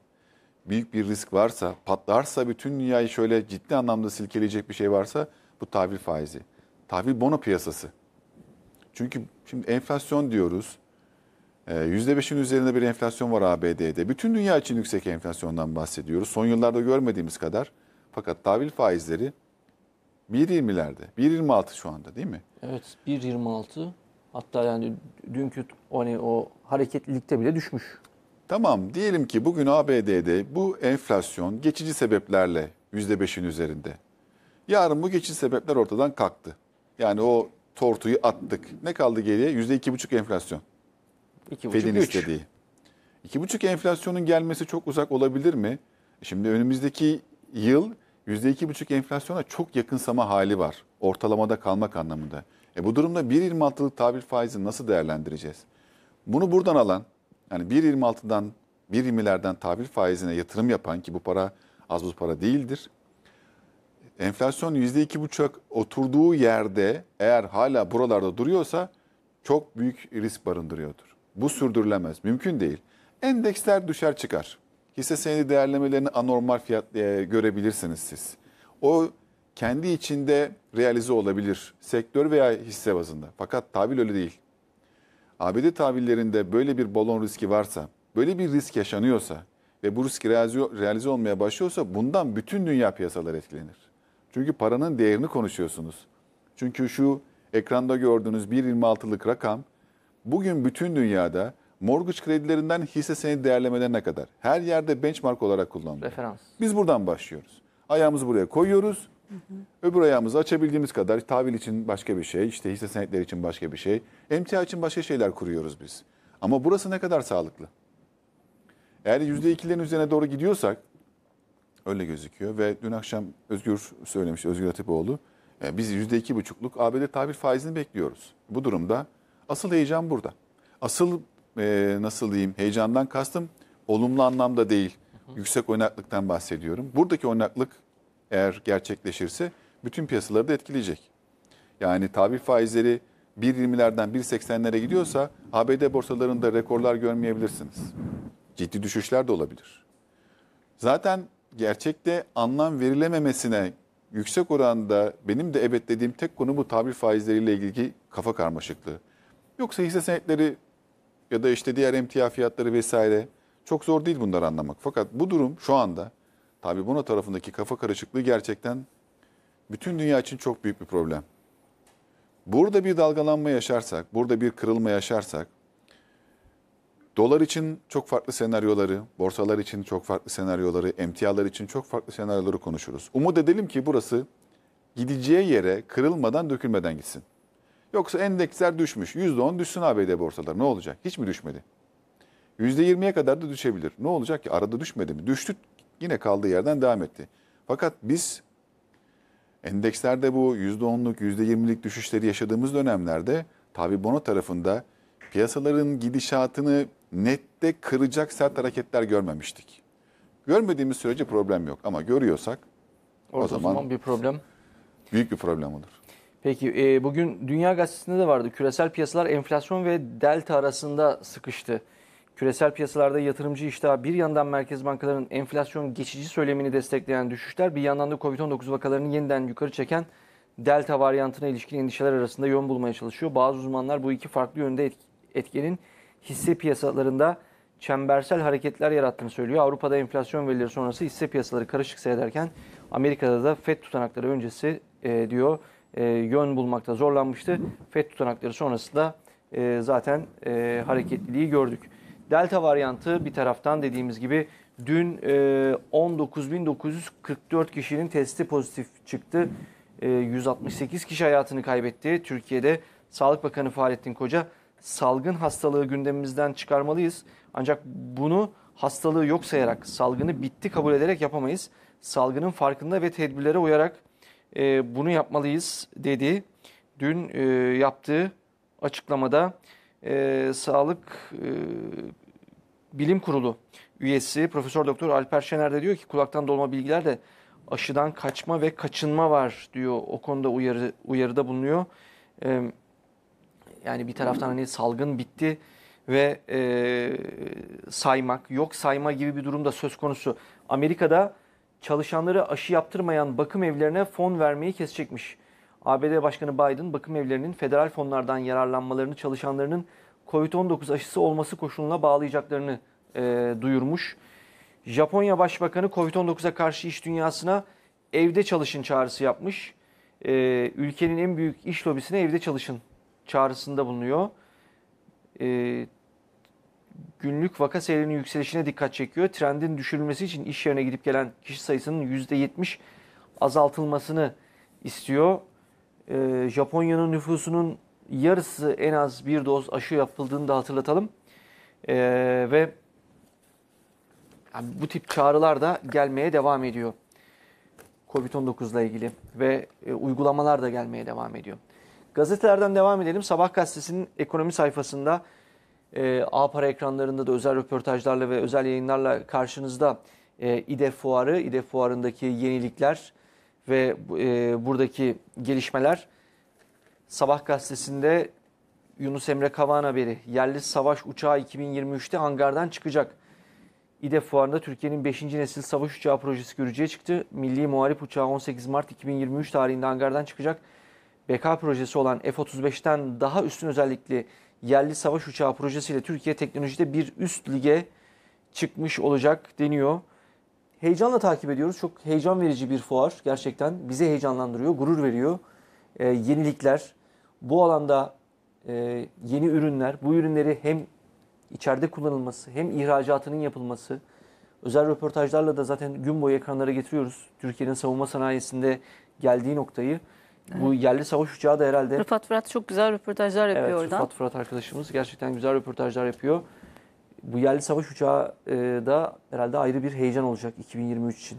büyük bir risk varsa, patlarsa bütün dünyayı şöyle ciddi anlamda silkeleyecek bir şey varsa bu tahvil faizi. Tahvil bono piyasası. Çünkü şimdi enflasyon diyoruz, %5'in ee, üzerinde bir enflasyon var ABD'de. Bütün dünya için yüksek enflasyondan bahsediyoruz. Son yıllarda görmediğimiz kadar. Fakat tahvil faizleri 1.20'lerde. 1.26 şu anda değil mi? Evet 1.26. Hatta yani dünkü hani o hareketlilikte bile düşmüş. Tamam diyelim ki bugün ABD'de bu enflasyon geçici sebeplerle %5'in üzerinde. Yarın bu geçici sebepler ortadan kalktı. Yani o tortuyu attık. Ne kaldı geriye? %2,5 enflasyon. 2,5-3. Fed'in istediği. 2,5 enflasyonun gelmesi çok uzak olabilir mi? Şimdi önümüzdeki yıl %2,5 enflasyona çok yakınsama hali var. Ortalamada kalmak anlamında. E bu durumda 1.26'lık tabir faizi nasıl değerlendireceğiz? Bunu buradan alan, yani 1.26'dan 1.20'lerden tabir faizine yatırım yapan ki bu para az buz para değildir. Enflasyon %2,5 oturduğu yerde eğer hala buralarda duruyorsa çok büyük risk barındırıyordur. Bu sürdürülemez. Mümkün değil. Endeksler düşer çıkar. Hisse senedi değerlemelerini anormal fiyat e, görebilirsiniz siz. O kendi içinde realize olabilir sektör veya hisse bazında. Fakat tahvil öyle değil. ABD tahvillerinde böyle bir balon riski varsa, böyle bir risk yaşanıyorsa ve bu risk realize, realize olmaya başlıyorsa bundan bütün dünya piyasaları etkilenir. Çünkü paranın değerini konuşuyorsunuz. Çünkü şu ekranda gördüğünüz 1.26'lık rakam bugün bütün dünyada morguç kredilerinden hisse senedi değerlemelerine kadar her yerde benchmark olarak kullanılıyor. Referans. Biz buradan başlıyoruz. Ayağımızı buraya koyuyoruz. Hı hı. Öbür ayağımızı açabildiğimiz kadar tahvil için başka bir şey, işte hisse senetleri için başka bir şey, emtia için başka şeyler kuruyoruz biz. Ama burası ne kadar sağlıklı? Eğer %2'lerin üzerine doğru gidiyorsak öyle gözüküyor ve dün akşam Özgür söylemiş, Özgür Atipoğlu, e, biz %2,5'luk ABD tahvil faizini bekliyoruz. Bu durumda Asıl heyecan burada. Asıl e, nasıl diyeyim heyecandan kastım olumlu anlamda değil. Yüksek oynaklıktan bahsediyorum. Buradaki oynaklık eğer gerçekleşirse bütün piyasaları da etkileyecek. Yani tabi faizleri 1.20'lerden 1.80'lere gidiyorsa ABD borsalarında rekorlar görmeyebilirsiniz. Ciddi düşüşler de olabilir. Zaten gerçekte anlam verilememesine yüksek oranda benim de evet dediğim tek konu bu tabir faizleriyle ilgili kafa karmaşıklığı. Yoksa hisse senetleri ya da işte diğer emtia fiyatları vesaire çok zor değil bunları anlamak. Fakat bu durum şu anda tabi buna tarafındaki kafa karışıklığı gerçekten bütün dünya için çok büyük bir problem. Burada bir dalgalanma yaşarsak, burada bir kırılma yaşarsak, dolar için çok farklı senaryoları, borsalar için çok farklı senaryoları, emtialar için çok farklı senaryoları konuşuruz. Umut edelim ki burası gideceği yere kırılmadan, dökülmeden gitsin. Yoksa endeksler düşmüş. %10 düşsün ABD borsalar ne olacak? Hiç mi düşmedi? %20'ye kadar da düşebilir. Ne olacak ki? Arada düşmedi mi? Düştü yine kaldığı yerden devam etti. Fakat biz endekslerde bu %10'luk, %20'lik düşüşleri yaşadığımız dönemlerde tabi bono tarafında piyasaların gidişatını nette kıracak sert hareketler görmemiştik. Görmediğimiz sürece problem yok ama görüyorsak Orada o zaman, zaman bir problem büyük bir problem olur. Peki e, bugün Dünya Gazetesi'nde de vardı. Küresel piyasalar enflasyon ve delta arasında sıkıştı. Küresel piyasalarda yatırımcı iştahı bir yandan merkez bankaların enflasyon geçici söylemini destekleyen düşüşler bir yandan da Covid-19 vakalarını yeniden yukarı çeken delta varyantına ilişkin endişeler arasında yön bulmaya çalışıyor. Bazı uzmanlar bu iki farklı yönde etkenin hisse piyasalarında çembersel hareketler yarattığını söylüyor. Avrupa'da enflasyon verileri sonrası hisse piyasaları karışık seyrederken Amerika'da da FED tutanakları öncesi e, diyor e, yön bulmakta zorlanmıştı. FED tutanakları sonrasında e, zaten e, hareketliliği gördük. Delta varyantı bir taraftan dediğimiz gibi dün e, 19.944 kişinin testi pozitif çıktı. E, 168 kişi hayatını kaybetti. Türkiye'de Sağlık Bakanı Fahrettin Koca salgın hastalığı gündemimizden çıkarmalıyız. Ancak bunu hastalığı yok sayarak, salgını bitti kabul ederek yapamayız. Salgının farkında ve tedbirlere uyarak e, bunu yapmalıyız dedi. Dün e, yaptığı açıklamada e, Sağlık e, Bilim Kurulu üyesi Profesör Doktor Alper Şener de diyor ki kulaktan dolma bilgiler de aşıdan kaçma ve kaçınma var diyor. O konuda uyarı uyarıda bulunuyor. E, yani bir taraftan hani salgın bitti ve e, saymak, yok sayma gibi bir durum da söz konusu. Amerika'da çalışanları aşı yaptırmayan bakım evlerine fon vermeyi kesecekmiş. ABD Başkanı Biden bakım evlerinin federal fonlardan yararlanmalarını çalışanlarının COVID-19 aşısı olması koşuluna bağlayacaklarını e, duyurmuş. Japonya Başbakanı COVID-19'a karşı iş dünyasına evde çalışın çağrısı yapmış. E, ülkenin en büyük iş lobisine evde çalışın çağrısında bulunuyor. E, günlük vaka seyrinin yükselişine dikkat çekiyor. Trendin düşürülmesi için iş yerine gidip gelen kişi sayısının %70 azaltılmasını istiyor. Ee, Japonya'nın nüfusunun yarısı en az bir doz aşı yapıldığını da hatırlatalım. Ee, ve yani bu tip çağrılar da gelmeye devam ediyor. Covid-19 ile ilgili ve e, uygulamalar da gelmeye devam ediyor. Gazetelerden devam edelim. Sabah gazetesinin ekonomi sayfasında e, A para ekranlarında da özel röportajlarla ve özel yayınlarla karşınızda e, İDEF Fuarı, İDEF Fuarı'ndaki yenilikler ve e, buradaki gelişmeler Sabah gazetesinde Yunus Emre Kavan haberi. Yerli savaş uçağı 2023'te hangardan çıkacak. İDEF Fuarı'nda Türkiye'nin 5. nesil savaş uçağı projesi görücüye çıktı. Milli Muharip Uçağı 18 Mart 2023 tarihinde hangardan çıkacak. BK projesi olan F-35'ten daha üstün özellikli yerli savaş uçağı projesiyle Türkiye teknolojide bir üst lige çıkmış olacak deniyor. Heyecanla takip ediyoruz. Çok heyecan verici bir fuar gerçekten. Bizi heyecanlandırıyor, gurur veriyor. E, yenilikler, bu alanda e, yeni ürünler, bu ürünleri hem içeride kullanılması hem ihracatının yapılması. Özel röportajlarla da zaten gün boyu ekranlara getiriyoruz. Türkiye'nin savunma sanayisinde geldiği noktayı. Bu yerli savaş uçağı da herhalde... Rıfat Fırat çok güzel röportajlar yapıyor evet, oradan. Rıfat Fırat arkadaşımız gerçekten güzel röportajlar yapıyor. Bu yerli savaş uçağı e, da herhalde ayrı bir heyecan olacak 2023 için.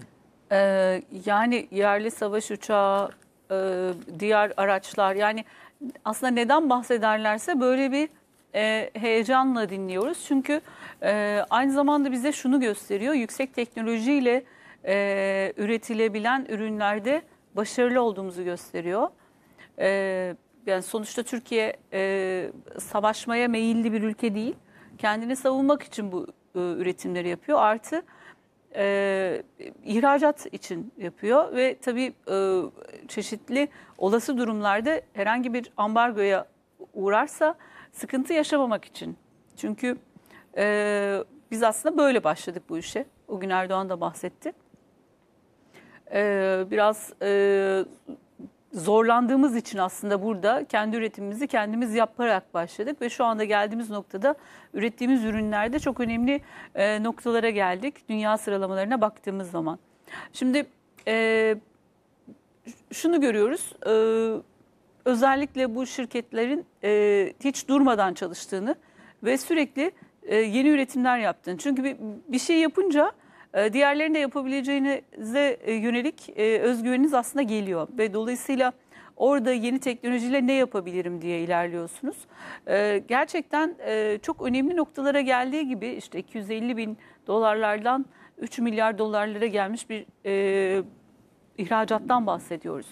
Ee, yani yerli savaş uçağı, e, diğer araçlar yani aslında neden bahsederlerse böyle bir e, heyecanla dinliyoruz. Çünkü aynı zamanda bize şunu gösteriyor yüksek teknolojiyle üretilebilen ürünlerde başarılı olduğumuzu gösteriyor. Ee, yani sonuçta Türkiye e, savaşmaya meyilli bir ülke değil. Kendini savunmak için bu e, üretimleri yapıyor. Artı e, ihracat için yapıyor ve tabii e, çeşitli olası durumlarda herhangi bir ambargoya uğrarsa sıkıntı yaşamamak için. Çünkü e, biz aslında böyle başladık bu işe. O gün Erdoğan da bahsetti e, biraz e, zorlandığımız için aslında burada kendi üretimimizi kendimiz yaparak başladık ve şu anda geldiğimiz noktada ürettiğimiz ürünlerde çok önemli e, noktalara geldik dünya sıralamalarına baktığımız zaman. Şimdi e, şunu görüyoruz e, özellikle bu şirketlerin e, hiç durmadan çalıştığını ve sürekli e, yeni üretimler yaptığını. Çünkü bir, bir şey yapınca ee, diğerlerinin de yapabileceğinize e, yönelik e, özgüveniniz aslında geliyor ve dolayısıyla orada yeni teknolojiyle ne yapabilirim diye ilerliyorsunuz. Ee, gerçekten e, çok önemli noktalara geldiği gibi işte 250 bin dolarlardan 3 milyar dolarlara gelmiş bir ihracattan bahsediyoruz.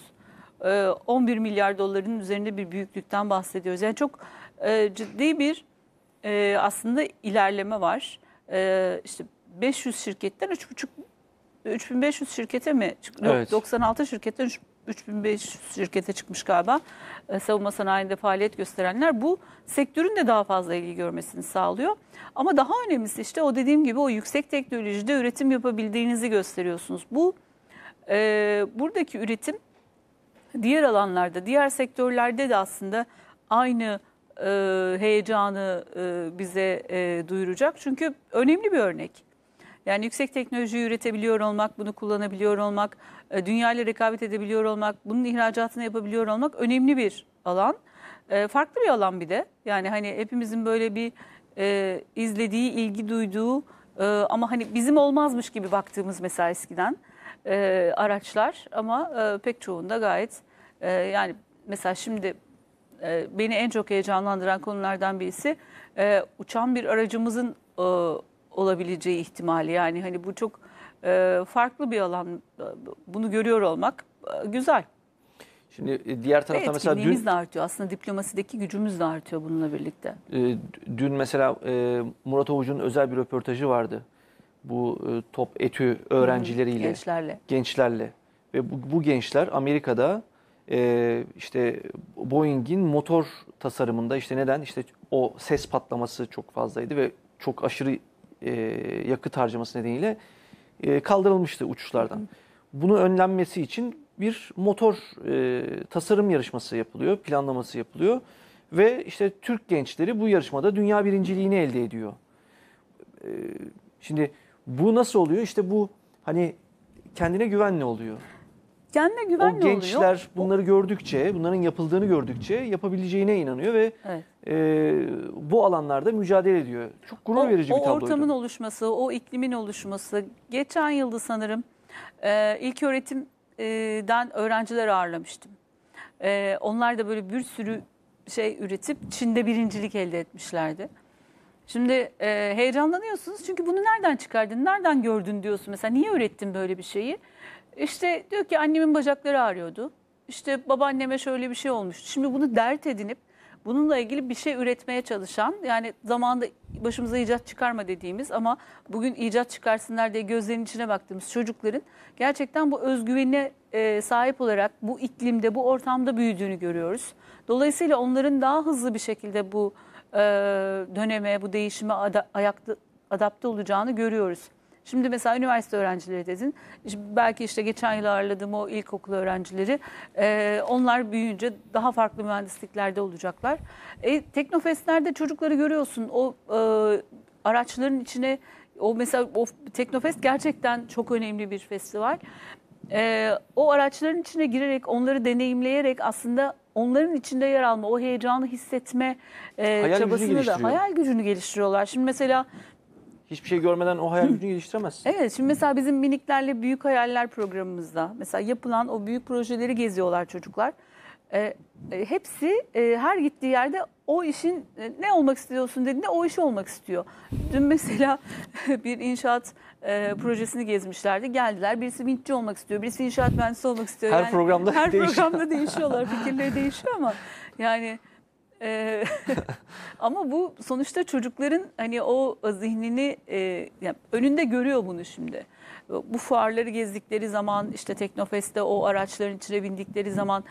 11 ee, milyar doların üzerinde bir büyüklükten bahsediyoruz. Yani çok ciddi bir aslında ilerleme var. İşte 500 şirketten 3,5 3500 şirkete mi? Evet. 96 şirketten 3500 şirkete çıkmış galiba. E, savunma sanayinde faaliyet gösterenler bu sektörün de daha fazla ilgi görmesini sağlıyor. Ama daha önemlisi işte o dediğim gibi o yüksek teknolojide üretim yapabildiğinizi gösteriyorsunuz. Bu e, buradaki üretim diğer alanlarda, diğer sektörlerde de aslında aynı e, heyecanı e, bize e, duyuracak. Çünkü önemli bir örnek. Yani yüksek teknoloji üretebiliyor olmak, bunu kullanabiliyor olmak, e, dünyayla rekabet edebiliyor olmak, bunun ihracatını yapabiliyor olmak önemli bir alan. E, farklı bir alan bir de. Yani hani hepimizin böyle bir e, izlediği, ilgi duyduğu ama hani bizim olmazmış gibi baktığımız mesela eskiden araçlar ama pek çoğunda gayet yani mesela şimdi beni en çok heyecanlandıran konulardan birisi uçan bir aracımızın olabileceği ihtimali. Yani hani bu çok e, farklı bir alan. Bunu görüyor olmak e, güzel. Şimdi e, diğer tarafta mesela dün... de artıyor. Aslında diplomasideki gücümüz de artıyor bununla birlikte. E, dün mesela e, Murat Ovucu'nun özel bir röportajı vardı. Bu e, top etü öğrencileriyle. Gençlerle. Gençlerle. Ve bu, bu gençler Amerika'da e, işte Boeing'in motor tasarımında işte neden? işte o ses patlaması çok fazlaydı ve çok aşırı e, yakıt harcaması nedeniyle e, kaldırılmıştı uçuşlardan. Bunu önlenmesi için bir motor e, tasarım yarışması yapılıyor, planlaması yapılıyor ve işte Türk gençleri bu yarışmada dünya birinciliğini elde ediyor. E, şimdi bu nasıl oluyor? İşte bu hani kendine güvenli oluyor. Kendine güven o gençler oluyor? bunları gördükçe, bunların yapıldığını gördükçe yapabileceğine inanıyor ve evet. e, bu alanlarda mücadele ediyor. Çok gurur o, verici bir tabloydu. O ortamın oluşması, o iklimin oluşması. Geçen yıldı sanırım e, ilk öğretimden e, öğrenciler ağırlamıştım. E, onlar da böyle bir sürü şey üretip Çin'de birincilik elde etmişlerdi. Şimdi e, heyecanlanıyorsunuz çünkü bunu nereden çıkardın, nereden gördün diyorsun. Mesela niye ürettin böyle bir şeyi? İşte diyor ki annemin bacakları ağrıyordu. İşte babaanneme şöyle bir şey olmuştu. Şimdi bunu dert edinip bununla ilgili bir şey üretmeye çalışan yani zamanda başımıza icat çıkarma dediğimiz ama bugün icat çıkarsınlar diye gözlerinin içine baktığımız çocukların gerçekten bu özgüvenine e, sahip olarak bu iklimde bu ortamda büyüdüğünü görüyoruz. Dolayısıyla onların daha hızlı bir şekilde bu e, döneme bu değişime ada, ayakta, adapte olacağını görüyoruz. Şimdi mesela üniversite öğrencileri dedin. Belki işte geçen yıl ağırladığım o ilkokul öğrencileri. E, onlar büyüyünce daha farklı mühendisliklerde olacaklar. E, Teknofestlerde çocukları görüyorsun. O e, araçların içine o mesela o Teknofest gerçekten çok önemli bir festival. E, o araçların içine girerek, onları deneyimleyerek aslında onların içinde yer alma, o heyecanı hissetme e, çabasını da hayal gücünü geliştiriyorlar. Şimdi mesela Hiçbir şey görmeden o hayal gücünü geliştiremezsin. Evet şimdi mesela bizim miniklerle büyük hayaller programımızda mesela yapılan o büyük projeleri geziyorlar çocuklar. E, e hepsi e, her gittiği yerde o işin e, ne olmak istiyorsun dediğinde o işi olmak istiyor. Dün mesela bir inşaat e, projesini gezmişlerdi. Geldiler. Birisi mintçi olmak istiyor, birisi inşaat mühendisi olmak istiyor. Her yani, programda her değişiyor. programda değişiyorlar. Fikirleri değişiyor ama yani ee, ama bu sonuçta çocukların hani o zihnini e, yani önünde görüyor bunu şimdi. Bu fuarları gezdikleri zaman işte Teknofest'te o araçların içine bindikleri zaman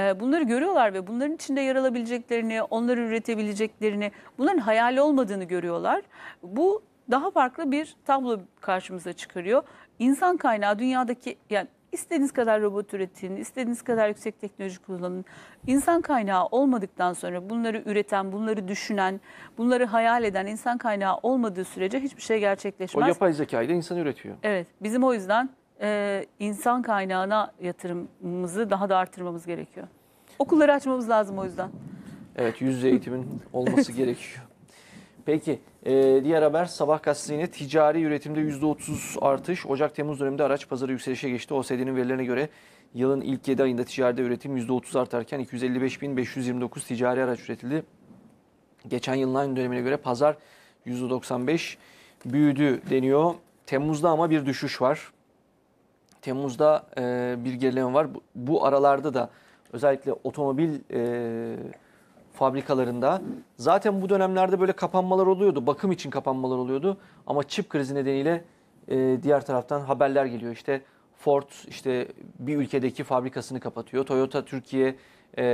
e, bunları görüyorlar ve bunların içinde yer alabileceklerini, onları üretebileceklerini, bunların hayal olmadığını görüyorlar. Bu daha farklı bir tablo karşımıza çıkarıyor. İnsan kaynağı dünyadaki yani İstediğiniz kadar robot üretin, istediğiniz kadar yüksek teknoloji kullanın. İnsan kaynağı olmadıktan sonra bunları üreten, bunları düşünen, bunları hayal eden insan kaynağı olmadığı sürece hiçbir şey gerçekleşmez. O yapay zekayı da insan üretiyor. Evet, bizim o yüzden e, insan kaynağına yatırımımızı daha da artırmamız gerekiyor. Okulları açmamız lazım o yüzden. Evet, yüzde eğitimin olması gerekiyor. Peki e, diğer haber Sabah gazetesine ticari üretimde %30 artış. Ocak-Temmuz döneminde araç pazarı yükselişe geçti. OSD'nin verilerine göre yılın ilk 7 ayında ticaride üretim %30 artarken 255.529 ticari araç üretildi. Geçen yılın aynı dönemine göre pazar %95 büyüdü deniyor. Temmuz'da ama bir düşüş var. Temmuz'da e, bir gerileme var. Bu, bu aralarda da özellikle otomobil e, fabrikalarında. Zaten bu dönemlerde böyle kapanmalar oluyordu. Bakım için kapanmalar oluyordu. Ama çip krizi nedeniyle e, diğer taraftan haberler geliyor. İşte Ford işte bir ülkedeki fabrikasını kapatıyor. Toyota Türkiye e,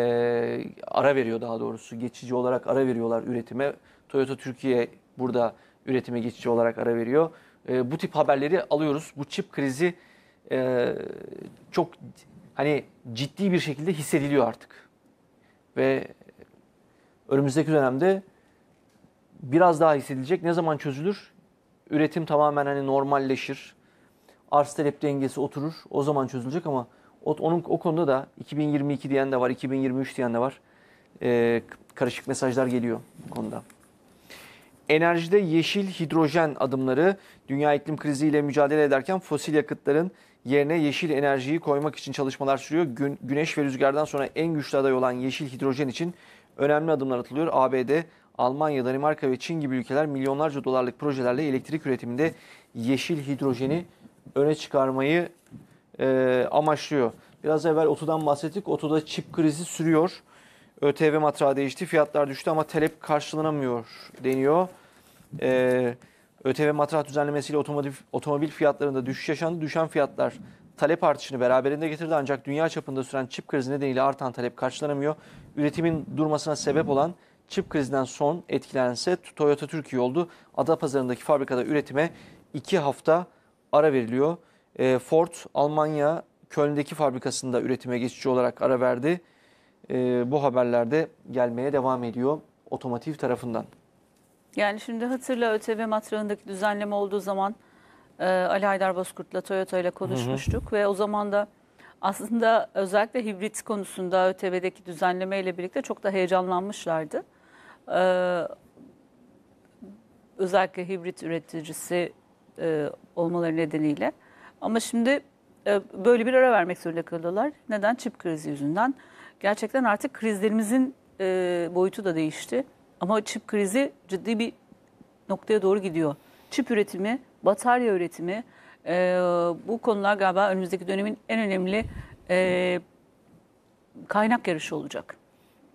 ara veriyor daha doğrusu. Geçici olarak ara veriyorlar üretime. Toyota Türkiye burada üretime geçici olarak ara veriyor. E, bu tip haberleri alıyoruz. Bu çip krizi e, çok hani ciddi bir şekilde hissediliyor artık. Ve önümüzdeki dönemde biraz daha hissedilecek. Ne zaman çözülür? Üretim tamamen hani normalleşir. Arz talep dengesi oturur. O zaman çözülecek ama o, onun, o konuda da 2022 diyen de var, 2023 diyen de var. Ee, karışık mesajlar geliyor bu konuda. Enerjide yeşil hidrojen adımları dünya iklim kriziyle mücadele ederken fosil yakıtların yerine yeşil enerjiyi koymak için çalışmalar sürüyor. Gün, güneş ve rüzgardan sonra en güçlü aday olan yeşil hidrojen için önemli adımlar atılıyor. ABD, Almanya, Danimarka ve Çin gibi ülkeler milyonlarca dolarlık projelerle elektrik üretiminde yeşil hidrojeni öne çıkarmayı e, amaçlıyor. Biraz evvel OTU'dan bahsettik. OTU'da çip krizi sürüyor. ÖTV matrağı değişti, fiyatlar düştü ama talep karşılanamıyor deniyor. Ee, ÖTV matrağı düzenlemesiyle otomotiv, otomobil fiyatlarında düşüş yaşandı. Düşen fiyatlar talep artışını beraberinde getirdi ancak dünya çapında süren çip krizi nedeniyle artan talep karşılanamıyor. Üretimin durmasına sebep olan çip krizinden son etkilense Toyota Türkiye oldu. Adapazarı'ndaki fabrikada üretime 2 hafta ara veriliyor. E, Ford Almanya Köln'deki fabrikasında üretime geçici olarak ara verdi. E, bu de gelmeye devam ediyor otomotiv tarafından. Yani şimdi hatırla ÖTV matrağındaki düzenleme olduğu zaman e, Ali Haydar Bozkurt'la Toyota ile konuşmuştuk hı hı. ve o zaman da aslında özellikle hibrit konusunda ÖTV'deki düzenleme ile birlikte çok da heyecanlanmışlardı. Ee, özellikle hibrit üreticisi e, olmaları nedeniyle. Ama şimdi e, böyle bir ara vermek zorunda kalıyorlar. Neden? Çip krizi yüzünden. Gerçekten artık krizlerimizin e, boyutu da değişti. Ama çip krizi ciddi bir noktaya doğru gidiyor. Çip üretimi, batarya üretimi, e, bu konular galiba önümüzdeki dönemin en önemli e, kaynak yarışı olacak.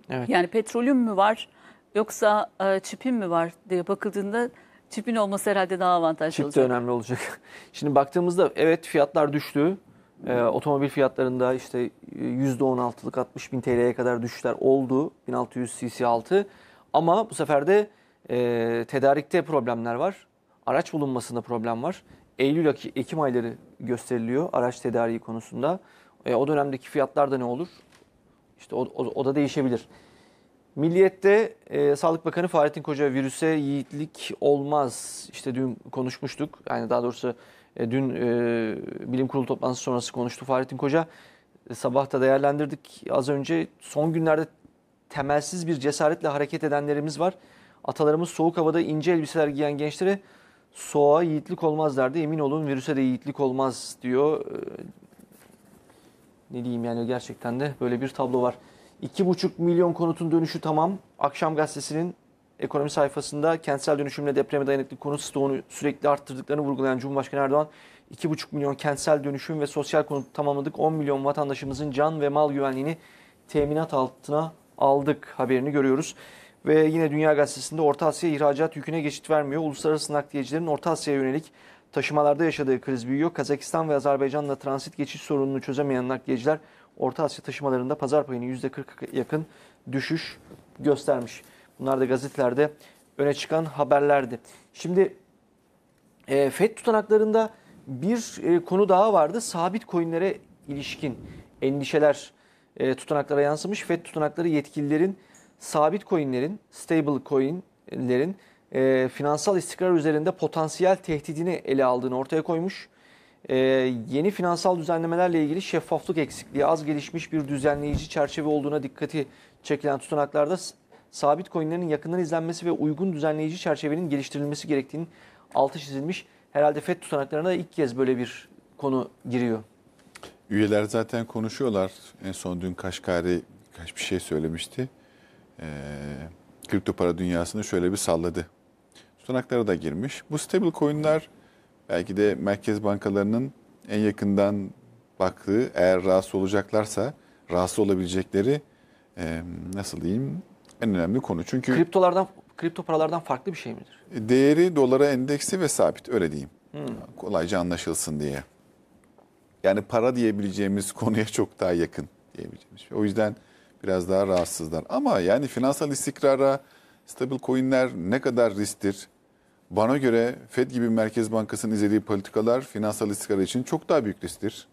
Evet. Yani petrolün mü var yoksa e, çipin mi var diye bakıldığında çipin olması herhalde daha avantajlı Çip olacak. Çip de önemli olacak. Şimdi baktığımızda evet fiyatlar düştü. Ee, otomobil fiyatlarında işte %16'lık e, 60 bin TL'ye kadar düşüşler oldu. 1600 cc6 ama bu sefer de e, tedarikte problemler var. Araç bulunmasında problem var. Eylül, Ekim ayları gösteriliyor araç tedariği konusunda. E, o dönemdeki fiyatlar da ne olur? İşte o, o, o da değişebilir. Milliyet'te e, Sağlık Bakanı Fahrettin Koca virüse yiğitlik olmaz. İşte dün konuşmuştuk. Yani daha doğrusu e, dün e, bilim kurulu toplantısı sonrası konuştu Fahrettin Koca. E, sabahta değerlendirdik az önce. Son günlerde temelsiz bir cesaretle hareket edenlerimiz var. Atalarımız soğuk havada ince elbiseler giyen gençlere Soğa yiğitlik olmaz derdi. Emin olun virüse de yiğitlik olmaz diyor. Ee, ne diyeyim yani gerçekten de böyle bir tablo var. 2,5 milyon konutun dönüşü tamam. Akşam gazetesinin ekonomi sayfasında kentsel dönüşümle depreme dayanıklı konut stoğunu sürekli arttırdıklarını vurgulayan Cumhurbaşkanı Erdoğan 2,5 milyon kentsel dönüşüm ve sosyal konut tamamladık. 10 milyon vatandaşımızın can ve mal güvenliğini teminat altına aldık haberini görüyoruz. Ve yine Dünya Gazetesi'nde Orta Asya ihracat yüküne geçit vermiyor. Uluslararası nakliyecilerin Orta Asya'ya yönelik taşımalarda yaşadığı kriz büyüyor. Kazakistan ve Azerbaycan'la transit geçiş sorununu çözemeyen nakliyeciler Orta Asya taşımalarında pazar payını %40 yakın düşüş göstermiş. Bunlar da gazetelerde öne çıkan haberlerdi. Şimdi e, FED tutanaklarında bir e, konu daha vardı. Sabit coinlere ilişkin endişeler e, tutanaklara yansımış. FED tutanakları yetkililerin sabit coinlerin, stable coinlerin e, finansal istikrar üzerinde potansiyel tehdidini ele aldığını ortaya koymuş. E, yeni finansal düzenlemelerle ilgili şeffaflık eksikliği, az gelişmiş bir düzenleyici çerçeve olduğuna dikkati çekilen tutanaklarda sabit coinlerin yakından izlenmesi ve uygun düzenleyici çerçevenin geliştirilmesi gerektiğinin altı çizilmiş. Herhalde FED tutanaklarına da ilk kez böyle bir konu giriyor. Üyeler zaten konuşuyorlar. En son dün Kaşgari kaç bir şey söylemişti e, kripto para dünyasını şöyle bir salladı. Tutanaklara da girmiş. Bu stable coin'ler belki de merkez bankalarının en yakından baktığı eğer rahatsız olacaklarsa rahatsız olabilecekleri e, nasıl diyeyim en önemli konu. Çünkü kriptolardan kripto paralardan farklı bir şey midir? E, değeri dolara endeksi ve sabit öyle diyeyim. Hmm. Kolayca anlaşılsın diye. Yani para diyebileceğimiz konuya çok daha yakın diyebileceğimiz. Şey. O yüzden biraz daha rahatsızlar. Ama yani finansal istikrara stabil coinler ne kadar risktir? Bana göre Fed gibi Merkez Bankası'nın izlediği politikalar finansal istikrar için çok daha büyük risktir.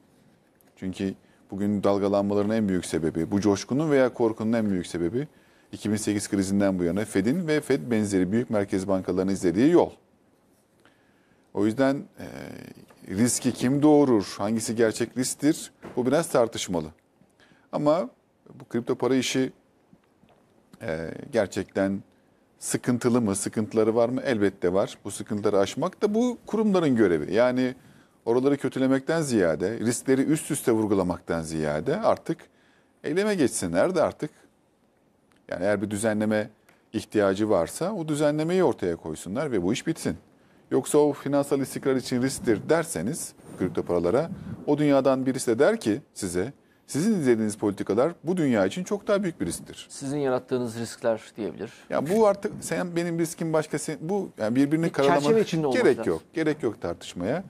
Çünkü bugün dalgalanmaların en büyük sebebi, bu coşkunun veya korkunun en büyük sebebi 2008 krizinden bu yana Fed'in ve Fed benzeri büyük merkez bankalarının izlediği yol. O yüzden e, riski kim doğurur, hangisi gerçek risktir bu biraz tartışmalı. Ama bu kripto para işi e, gerçekten sıkıntılı mı, sıkıntıları var mı? Elbette var. Bu sıkıntıları aşmak da bu kurumların görevi. Yani oraları kötülemekten ziyade, riskleri üst üste vurgulamaktan ziyade artık eyleme geçsin. Nerede artık yani eğer bir düzenleme ihtiyacı varsa o düzenlemeyi ortaya koysunlar ve bu iş bitsin. Yoksa o finansal istikrar için risktir derseniz kripto paralara o dünyadan birisi de der ki size sizin izlediğiniz politikalar bu dünya için çok daha büyük bir risktir. Sizin yarattığınız riskler diyebilir. Ya bu artık sen benim riskim başkası bu yani birbirini bir karalamak içinde gerek lazım. yok. Gerek yok tartışmaya.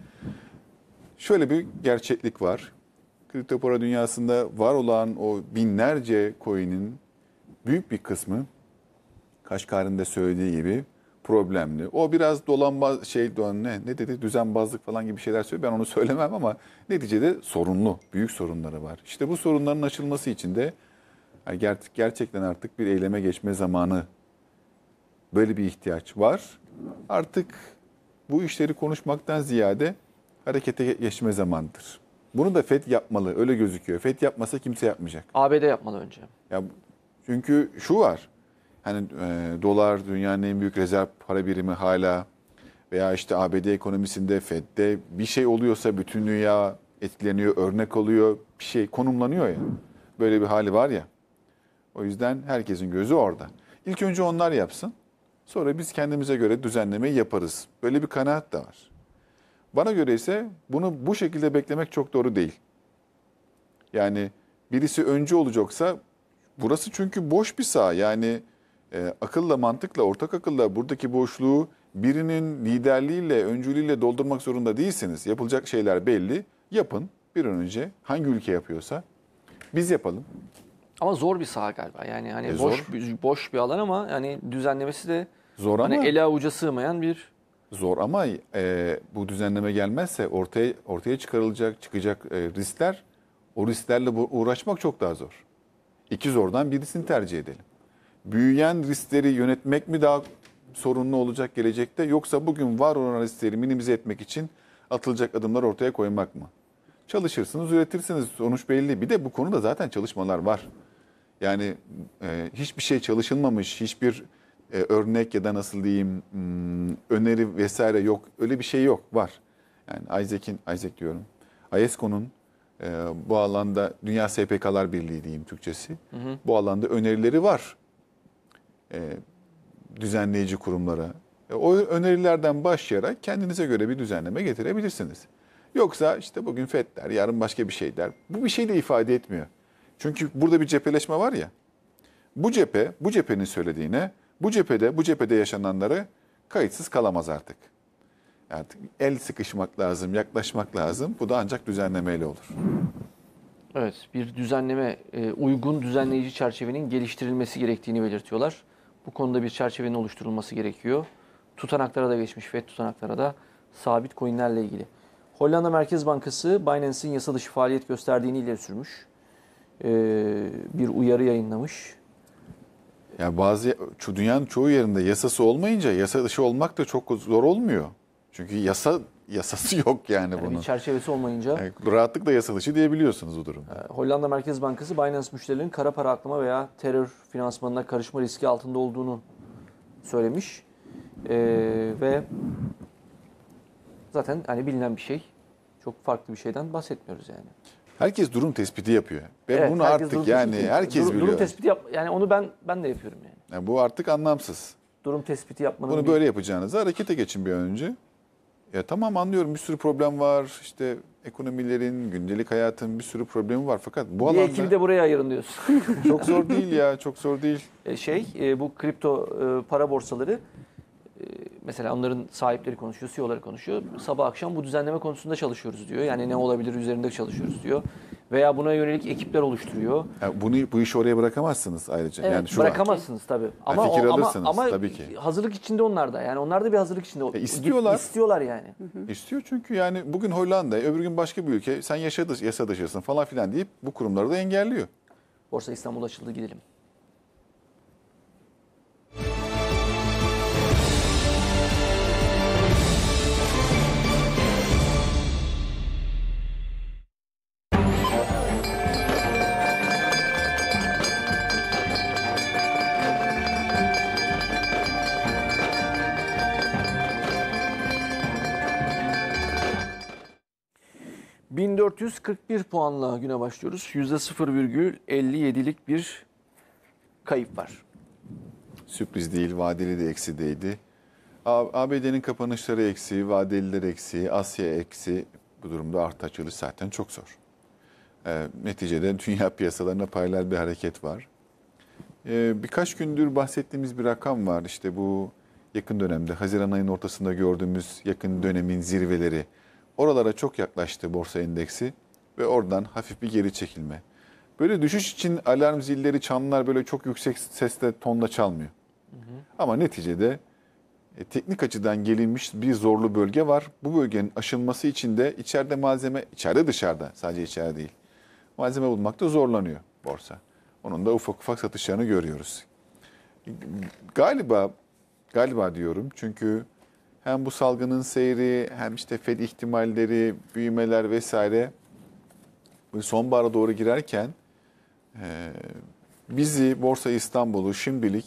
Şöyle bir gerçeklik var. Kripto para dünyasında var olan o binlerce coin'in büyük bir kısmı Kaşkarın da söylediği gibi problemli. O biraz dolanma şey dönme ne dedi düzenbazlık falan gibi şeyler söylüyor. Ben onu söylemem ama neticede sorunlu, büyük sorunları var. İşte bu sorunların aşılması için de yani gerçekten artık bir eyleme geçme zamanı böyle bir ihtiyaç var. Artık bu işleri konuşmaktan ziyade harekete geçme zamandır Bunu da FED yapmalı öyle gözüküyor. FED yapmasa kimse yapmayacak. ABD yapmalı önce. Ya çünkü şu var hani e, dolar dünyanın en büyük rezerv para birimi hala veya işte ABD ekonomisinde Fed'de bir şey oluyorsa bütün dünya etkileniyor, örnek oluyor, bir şey konumlanıyor ya. Böyle bir hali var ya. O yüzden herkesin gözü orada. İlk önce onlar yapsın. Sonra biz kendimize göre düzenlemeyi yaparız. Böyle bir kanaat da var. Bana göre ise bunu bu şekilde beklemek çok doğru değil. Yani birisi önce olacaksa burası çünkü boş bir saha. Yani e, akılla mantıkla, ortak akılla buradaki boşluğu birinin liderliğiyle, öncülüğüyle doldurmak zorunda değilsiniz. Yapılacak şeyler belli. Yapın bir an önce hangi ülke yapıyorsa biz yapalım. Ama zor bir saha galiba. Yani hani E, boş bir- boş bir alan ama yani düzenlemesi de Zor hani ama ele avuca sığmayan bir zor ama e, bu düzenleme gelmezse ortaya ortaya çıkarılacak çıkacak e, riskler o risklerle uğraşmak çok daha zor. İki zordan birisini tercih edelim büyüyen riskleri yönetmek mi daha sorunlu olacak gelecekte yoksa bugün var olan riskleri minimize etmek için atılacak adımlar ortaya koymak mı? Çalışırsınız, üretirsiniz. Sonuç belli. Bir de bu konuda zaten çalışmalar var. Yani e, hiçbir şey çalışılmamış, hiçbir e, örnek ya da nasıl diyeyim hmm, öneri vesaire yok. Öyle bir şey yok, var. Yani Isaac'in, Isaac diyorum, IESCO'nun e, bu alanda Dünya SPK'lar Birliği diyeyim Türkçesi. Hı hı. Bu alanda önerileri var. E, düzenleyici kurumlara. E, o önerilerden başlayarak kendinize göre bir düzenleme getirebilirsiniz. Yoksa işte bugün FED der, yarın başka bir şey der. Bu bir şey de ifade etmiyor. Çünkü burada bir cepheleşme var ya. Bu cephe, bu cephenin söylediğine, bu cephede, bu cephede yaşananları kayıtsız kalamaz artık. Artık el sıkışmak lazım, yaklaşmak lazım. Bu da ancak düzenlemeyle olur. Evet, bir düzenleme, e, uygun düzenleyici çerçevenin geliştirilmesi gerektiğini belirtiyorlar. Bu konuda bir çerçevenin oluşturulması gerekiyor. Tutanaklara da geçmiş FED tutanaklara da sabit coinlerle ilgili. Hollanda Merkez Bankası Binance'in yasa dışı faaliyet gösterdiğini ileri sürmüş. Ee, bir uyarı yayınlamış. Yani bazı dünyanın çoğu yerinde yasası olmayınca yasa dışı olmak da çok zor olmuyor. Çünkü yasa yasası yok yani, bunun. Bir çerçevesi olmayınca. Yani rahatlıkla yasa dışı diyebiliyorsunuz bu durum ee, Hollanda Merkez Bankası Binance müşterilerin kara para aklama veya terör finansmanına karışma riski altında olduğunu söylemiş. E, ve zaten hani bilinen bir şey. Çok farklı bir şeyden bahsetmiyoruz yani. Herkes durum tespiti yapıyor. Ben evet, bunu artık yani tespiti, herkes durum, biliyor. Durum tespiti yap yani onu ben ben de yapıyorum yani. yani bu artık anlamsız. Durum tespiti yapmanın Bunu bir... böyle yapacağınızı harekete geçin bir önce. Ya tamam anlıyorum bir sürü problem var. İşte ekonomilerin, gündelik hayatın bir sürü problemi var. Fakat bu Bir alanda ekibi de buraya ayırın diyorsun. çok zor değil ya. Çok zor değil. E, şey e, bu kripto e, para borsaları mesela onların sahipleri konuşuyor, CEO'ları konuşuyor. Sabah akşam bu düzenleme konusunda çalışıyoruz diyor. Yani ne olabilir üzerinde çalışıyoruz diyor veya buna yönelik ekipler oluşturuyor. Yani bunu bu işi oraya bırakamazsınız ayrıca. Evet, yani şu bırakamazsınız var. tabii. Ama yani fikir o, alırsınız ama, ama tabii ki. hazırlık içinde onlar da. Yani onlar da bir hazırlık içinde. E istiyorlar. İstiyorlar yani. Hı hı. İstiyor çünkü yani bugün Hollanda, öbür gün başka bir ülke sen yaşa, yasa dışısın falan filan deyip bu kurumları da engelliyor. Borsa İstanbul açıldı gidelim. 1441 puanla güne başlıyoruz. %0,57'lik bir kayıp var. Sürpriz değil, vadeli de eksideydi. ABD'nin kapanışları eksiği, vadeliler eksiği, Asya eksi. bu durumda artı açılış zaten çok zor. E, neticede dünya piyasalarına paralel bir hareket var. E, birkaç gündür bahsettiğimiz bir rakam var. İşte bu yakın dönemde, Haziran ayının ortasında gördüğümüz yakın dönemin zirveleri. Oralara çok yaklaştı borsa endeksi ve oradan hafif bir geri çekilme. Böyle düşüş için alarm zilleri, çanlar böyle çok yüksek sesle, tonla çalmıyor. Hı hı. Ama neticede e, teknik açıdan gelinmiş bir zorlu bölge var. Bu bölgenin aşılması için de içeride malzeme, içeride dışarıda sadece içeride değil. Malzeme bulmakta zorlanıyor borsa. Onun da ufak ufak satışlarını görüyoruz. Galiba, galiba diyorum çünkü hem bu salgının seyri hem işte Fed ihtimalleri, büyümeler vesaire sonbahara doğru girerken e, bizi Borsa İstanbul'u şimdilik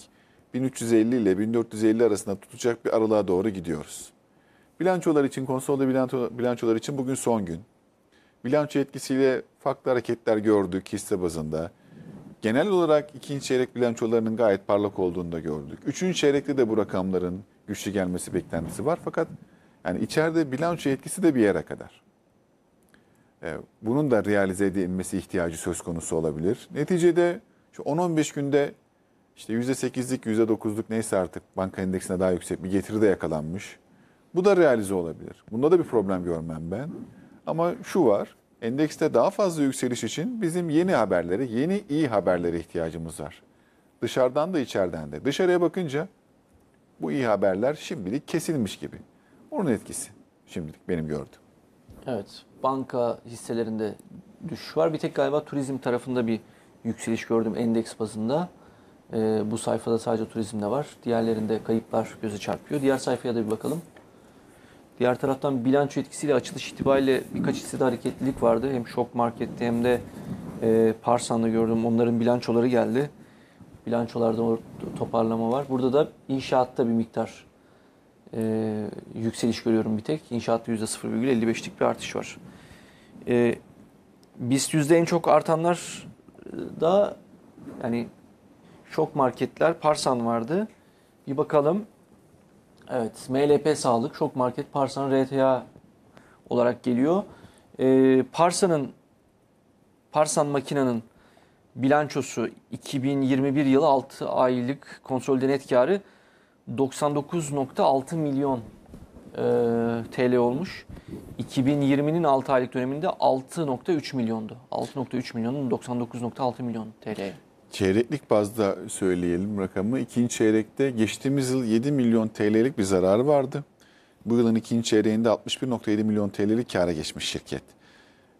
1350 ile 1450 arasında tutacak bir aralığa doğru gidiyoruz. Bilançolar için, konsolde bilanço, bilançolar için bugün son gün. Bilanço etkisiyle farklı hareketler gördük hisse bazında. Genel olarak ikinci çeyrek bilançolarının gayet parlak olduğunu da gördük. Üçüncü çeyrekte de bu rakamların güçlü gelmesi beklentisi var. Fakat yani içeride bilanço etkisi de bir yere kadar. Ee, bunun da realize edilmesi ihtiyacı söz konusu olabilir. Neticede şu 10-15 günde işte %8'lik, %9'luk neyse artık banka endeksine daha yüksek bir getiri de yakalanmış. Bu da realize olabilir. Bunda da bir problem görmem ben. Ama şu var, endekste daha fazla yükseliş için bizim yeni haberlere, yeni iyi haberlere ihtiyacımız var. Dışarıdan da içeriden de. Dışarıya bakınca bu iyi haberler şimdilik kesilmiş gibi. Onun etkisi şimdilik benim gördüğüm. Evet. Banka hisselerinde düşüş var. Bir tek galiba turizm tarafında bir yükseliş gördüm endeks bazında. ee, bu sayfada sadece turizmde var. Diğerlerinde kayıplar göze çarpıyor. Diğer sayfaya da bir bakalım. Diğer taraftan bilanço etkisiyle açılış itibariyle birkaç hissede hareketlilik vardı. Hem şok markette hem de e, Parsan'da gördüm. Onların bilançoları geldi bilançolarda o toparlama var. Burada da inşaatta bir miktar e, yükseliş görüyorum bir tek. İnşaatta %0,55'lik bir artış var. E, BIST yüzde en çok artanlar e, da yani şok marketler Parsan vardı. Bir bakalım. Evet MLP Sağlık, Şok Market, Parsan, RTA olarak geliyor. E, Parsan'ın Parsan makinanın bilançosu 2021 yılı 6 aylık konsolide net karı 99.6 milyon e, TL olmuş. 2020'nin 6 aylık döneminde 6.3 milyondu. 6.3 milyonun 99.6 milyon TL. Çeyreklik bazda söyleyelim rakamı. İkinci çeyrekte geçtiğimiz yıl 7 milyon TL'lik bir zararı vardı. Bu yılın ikinci çeyreğinde 61.7 milyon TL'lik kâra geçmiş şirket.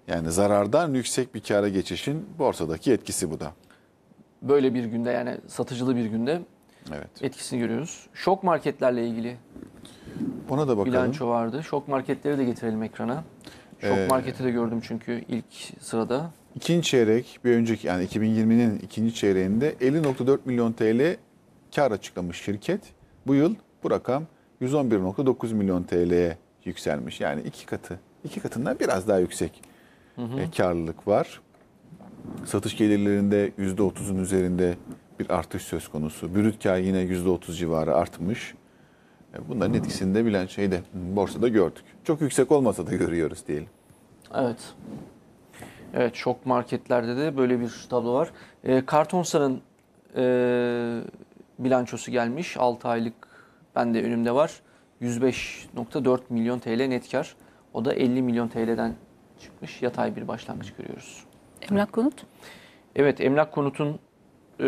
Yani zarardan yüksek bir kâra geçişin borsadaki etkisi bu da. Böyle bir günde yani satıcılı bir günde evet. etkisini görüyoruz. Şok marketlerle ilgili ona da bakalım. bilanço vardı. Şok marketleri de getirelim ekrana. Şok ee, marketi de gördüm çünkü ilk sırada. İkinci çeyrek bir önceki yani 2020'nin ikinci çeyreğinde 50.4 milyon TL kar açıklamış şirket. Bu yıl bu rakam 111.9 milyon TL'ye yükselmiş. Yani iki katı, iki katından biraz daha yüksek hı karlılık var. Satış gelirlerinde %30'un üzerinde bir artış söz konusu. Brüt kar yine %30 civarı artmış. E, bunların etkisini de bilen şeyde borsada gördük. Çok yüksek olmasa da görüyoruz diyelim. Evet. Evet şok marketlerde de böyle bir tablo var. E, Kartonsar'ın e, bilançosu gelmiş. 6 aylık ben de önümde var. 105.4 milyon TL net kar. O da 50 milyon TL'den çıkmış. Yatay bir başlangıç görüyoruz. Emlak konut? Evet emlak konutun e,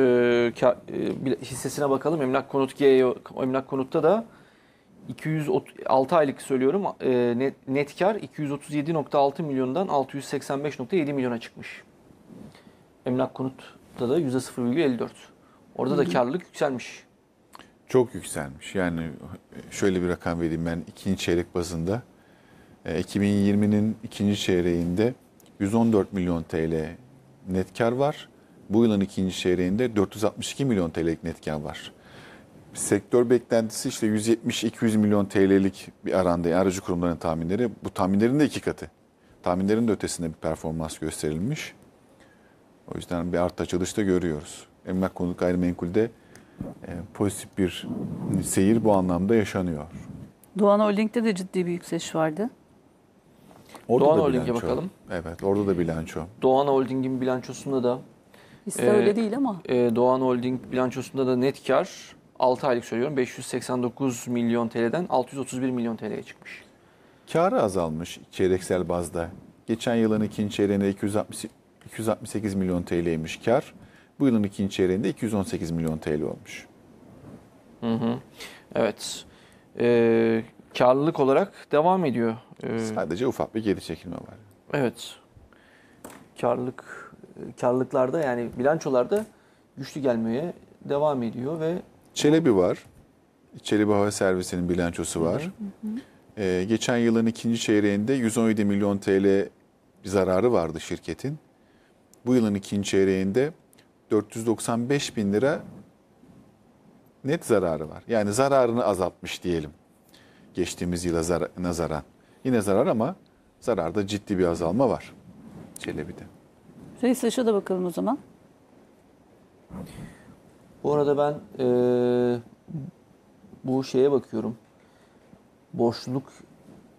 e hissesine bakalım. Emlak konut G, emlak konutta da 206 aylık söylüyorum e, net, net kar 237.6 milyondan 685.7 milyona çıkmış. Emlak konutta da %0,54. Orada da karlılık yükselmiş. Çok yükselmiş. Yani şöyle bir rakam vereyim ben ikinci çeyrek bazında 2020'nin e, ikinci çeyreğinde 114 milyon TL net kar var. Bu yılın ikinci çeyreğinde 462 milyon TL net kar var. Sektör beklentisi işte 170-200 milyon TL'lik bir aranda yani aracı kurumların tahminleri. Bu tahminlerin de iki katı. Tahminlerin de ötesinde bir performans gösterilmiş. O yüzden bir art açılış görüyoruz. Emlak konut gayrimenkulde e, pozitif bir seyir bu anlamda yaşanıyor. Doğan Holding'de de ciddi bir yükseliş vardı. Orada Doğan Holding'e bakalım. Evet orada da bilanço. Doğan Holding'in bilançosunda da Hisse e, öyle değil ama. E, Doğan Holding bilançosunda da net kar 6 aylık söylüyorum 589 milyon TL'den 631 milyon TL'ye çıkmış. Karı azalmış çeyreksel bazda. Geçen yılın ikinci çeyreğinde 268 milyon TL'ymiş kar. Bu yılın ikinci çeyreğinde 218 milyon TL olmuş. Hı hı. Evet. Ee, karlılık olarak devam ediyor. Ee, Sadece ufak bir geri çekilme var. Evet. Karlılık karlılıklarda yani bilançolarda güçlü gelmeye devam ediyor ve Çelebi var. Çelebi Hava Servisi'nin bilançosu var. Ee, geçen yılın ikinci çeyreğinde 117 milyon TL bir zararı vardı şirketin. Bu yılın ikinci çeyreğinde 495 bin lira net zararı var. Yani zararını azaltmış diyelim geçtiğimiz yıla zar nazaran. Yine zarar ama zararda ciddi bir azalma var Çelebi'de. Reis şu da bakalım o zaman. Bu arada ben e, bu şeye bakıyorum. Boşluk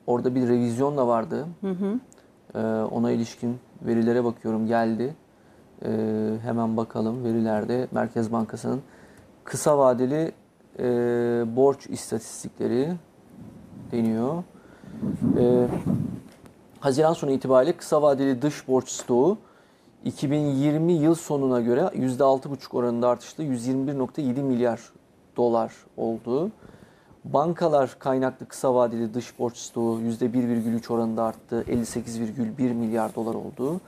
orada bir revizyon da vardı. Hı hı. E, ona ilişkin verilere bakıyorum geldi. E, hemen bakalım verilerde Merkez Bankası'nın kısa vadeli e, borç istatistikleri deniyor. E, Haziran sonu itibariyle kısa vadeli dış borç stoğu 2020 yıl sonuna göre %6,5 oranında artışla 121.7 milyar dolar oldu. Bankalar kaynaklı kısa vadeli dış borç stoğu %1,3 oranında arttı. 58,1 milyar dolar oldu.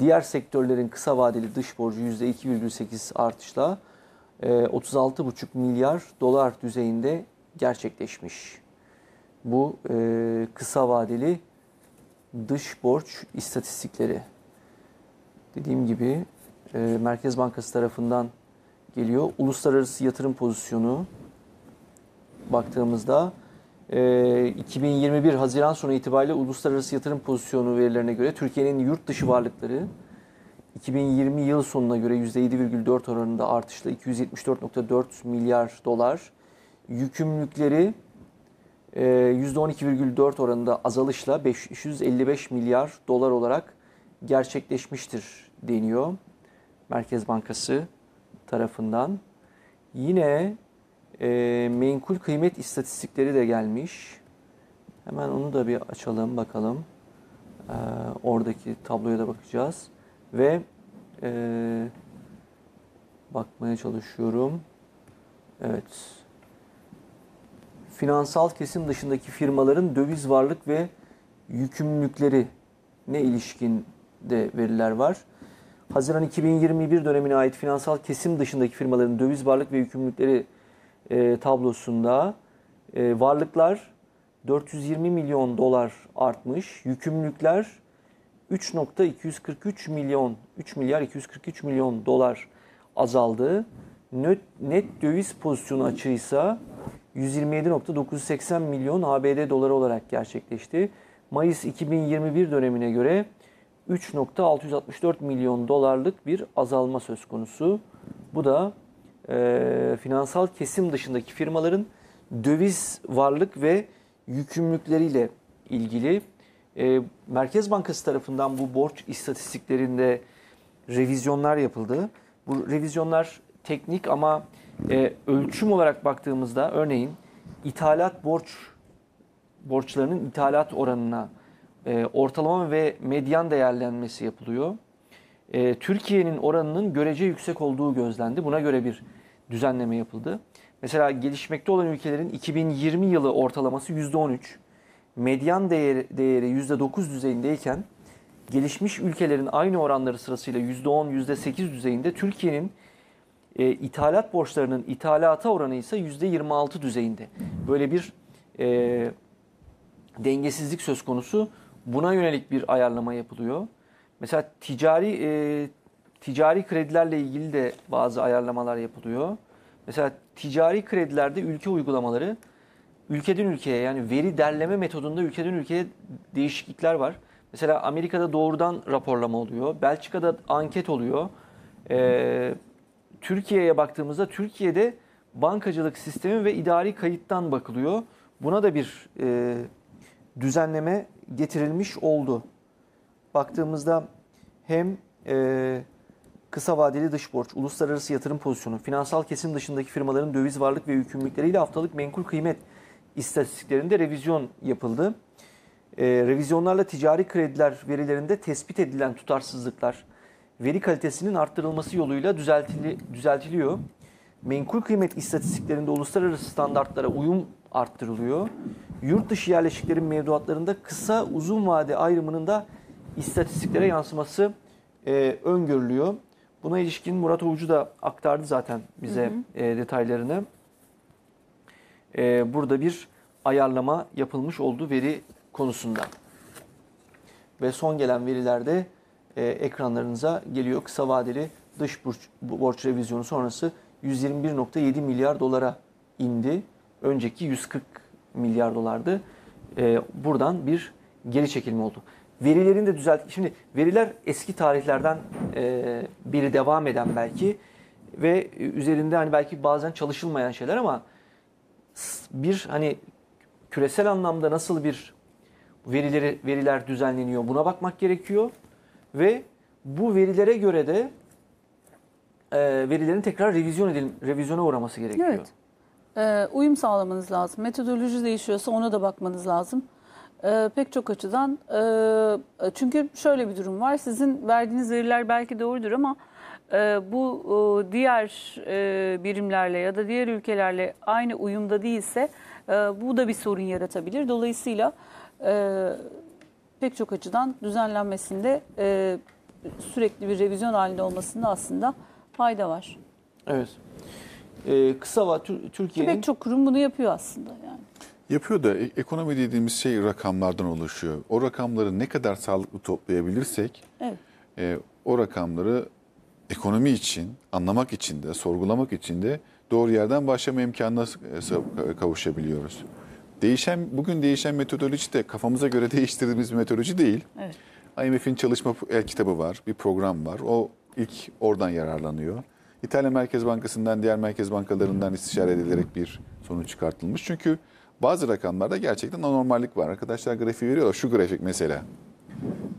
Diğer sektörlerin kısa vadeli dış borcu %2,8 artışla 36,5 e, milyar dolar düzeyinde gerçekleşmiş bu e, kısa vadeli dış borç istatistikleri. Dediğim gibi e, Merkez Bankası tarafından geliyor. Uluslararası yatırım pozisyonu baktığımızda e, 2021 Haziran sonu itibariyle uluslararası yatırım pozisyonu verilerine göre Türkiye'nin yurt dışı varlıkları 2020 yıl sonuna göre %7,4 oranında artışla 274.4 milyar dolar. Yükümlülükleri %12,4 ee, oranında azalışla 555 milyar dolar olarak gerçekleşmiştir deniyor Merkez Bankası tarafından. Yine e, menkul kıymet istatistikleri de gelmiş. Hemen onu da bir açalım bakalım. E, oradaki tabloya da bakacağız. Ve e, bakmaya çalışıyorum. Evet finansal kesim dışındaki firmaların döviz varlık ve yükümlülükleri ne ilişkinde veriler var. Haziran 2021 dönemine ait finansal kesim dışındaki firmaların döviz varlık ve yükümlülükleri e, tablosunda e, varlıklar 420 milyon dolar artmış, yükümlülükler 3.243 milyon 3 milyar 243 milyon dolar azaldı. Net, net döviz pozisyonu açığıysa 127.980 milyon ABD doları olarak gerçekleşti. Mayıs 2021 dönemine göre 3.664 milyon dolarlık bir azalma söz konusu. Bu da e, finansal kesim dışındaki firmaların döviz varlık ve yükümlülükleriyle ilgili. E, Merkez Bankası tarafından bu borç istatistiklerinde revizyonlar yapıldı. Bu revizyonlar teknik ama e, ölçüm olarak baktığımızda örneğin ithalat borç borçlarının ithalat oranına e, ortalama ve medyan değerlenmesi yapılıyor. E, Türkiye'nin oranının görece yüksek olduğu gözlendi. Buna göre bir düzenleme yapıldı. Mesela gelişmekte olan ülkelerin 2020 yılı ortalaması %13, medyan değeri, değeri %9 düzeyindeyken gelişmiş ülkelerin aynı oranları sırasıyla %10, %8 düzeyinde Türkiye'nin e, ithalat borçlarının ithalata oranı ise %26 düzeyinde. Böyle bir e, dengesizlik söz konusu. Buna yönelik bir ayarlama yapılıyor. Mesela ticari e, ticari kredilerle ilgili de bazı ayarlamalar yapılıyor. Mesela ticari kredilerde ülke uygulamaları ülkeden ülkeye yani veri derleme metodunda ülkeden ülkeye değişiklikler var. Mesela Amerika'da doğrudan raporlama oluyor. Belçika'da anket oluyor. Ee, Türkiye'ye baktığımızda Türkiye'de bankacılık sistemi ve idari kayıttan bakılıyor. Buna da bir e, düzenleme getirilmiş oldu. Baktığımızda hem e, kısa vadeli dış borç, uluslararası yatırım pozisyonu, finansal kesim dışındaki firmaların döviz varlık ve yükümlülükleriyle haftalık menkul kıymet istatistiklerinde revizyon yapıldı. E, revizyonlarla ticari krediler verilerinde tespit edilen tutarsızlıklar, veri kalitesinin arttırılması yoluyla düzeltili, düzeltiliyor. Menkul kıymet istatistiklerinde uluslararası standartlara uyum arttırılıyor. Yurt dışı yerleşiklerin mevduatlarında kısa uzun vade ayrımının da istatistiklere yansıması e, öngörülüyor. Buna ilişkin Murat Ovucu da aktardı zaten bize hı hı. E, detaylarını. E, burada bir ayarlama yapılmış oldu veri konusunda. Ve son gelen verilerde e, ekranlarınıza geliyor. Kısa vadeli dış borç, borç revizyonu sonrası 121.7 milyar dolara indi. Önceki 140 milyar dolardı. E, buradan bir geri çekilme oldu. Verilerin de düzelt... Şimdi veriler eski tarihlerden e, biri devam eden belki ve üzerinde hani belki bazen çalışılmayan şeyler ama bir hani küresel anlamda nasıl bir verileri veriler düzenleniyor buna bakmak gerekiyor. Ve bu verilere göre de e, verilerin tekrar revizyon edil, revizyona uğraması gerekiyor. Evet. E, uyum sağlamanız lazım. Metodoloji değişiyorsa ona da bakmanız lazım. E, pek çok açıdan. E, e, çünkü şöyle bir durum var. Sizin verdiğiniz veriler belki doğrudur ama e, bu e, diğer e, birimlerle ya da diğer ülkelerle aynı uyumda değilse e, bu da bir sorun yaratabilir. Dolayısıyla e, pek çok açıdan düzenlenmesinde e, sürekli bir revizyon halinde olmasında aslında fayda var. Evet. Ee, kısa var Türkiye'nin... Pek çok kurum bunu yapıyor aslında yani. Yapıyor da e, ekonomi dediğimiz şey rakamlardan oluşuyor. O rakamları ne kadar sağlıklı toplayabilirsek evet. e, o rakamları ekonomi için, anlamak için de, sorgulamak için de doğru yerden başlama imkanına e, e, kavuşabiliyoruz. Değişen bugün değişen metodoloji de kafamıza göre değiştirdiğimiz bir metodoloji değil. Evet. IMF'in çalışma el kitabı var, bir program var. O ilk oradan yararlanıyor. İtalya Merkez Bankası'ndan, diğer merkez bankalarından istişare edilerek bir sonuç çıkartılmış. Çünkü bazı rakamlarda gerçekten anormallik var. Arkadaşlar grafiği veriyorlar. Şu grafik mesela.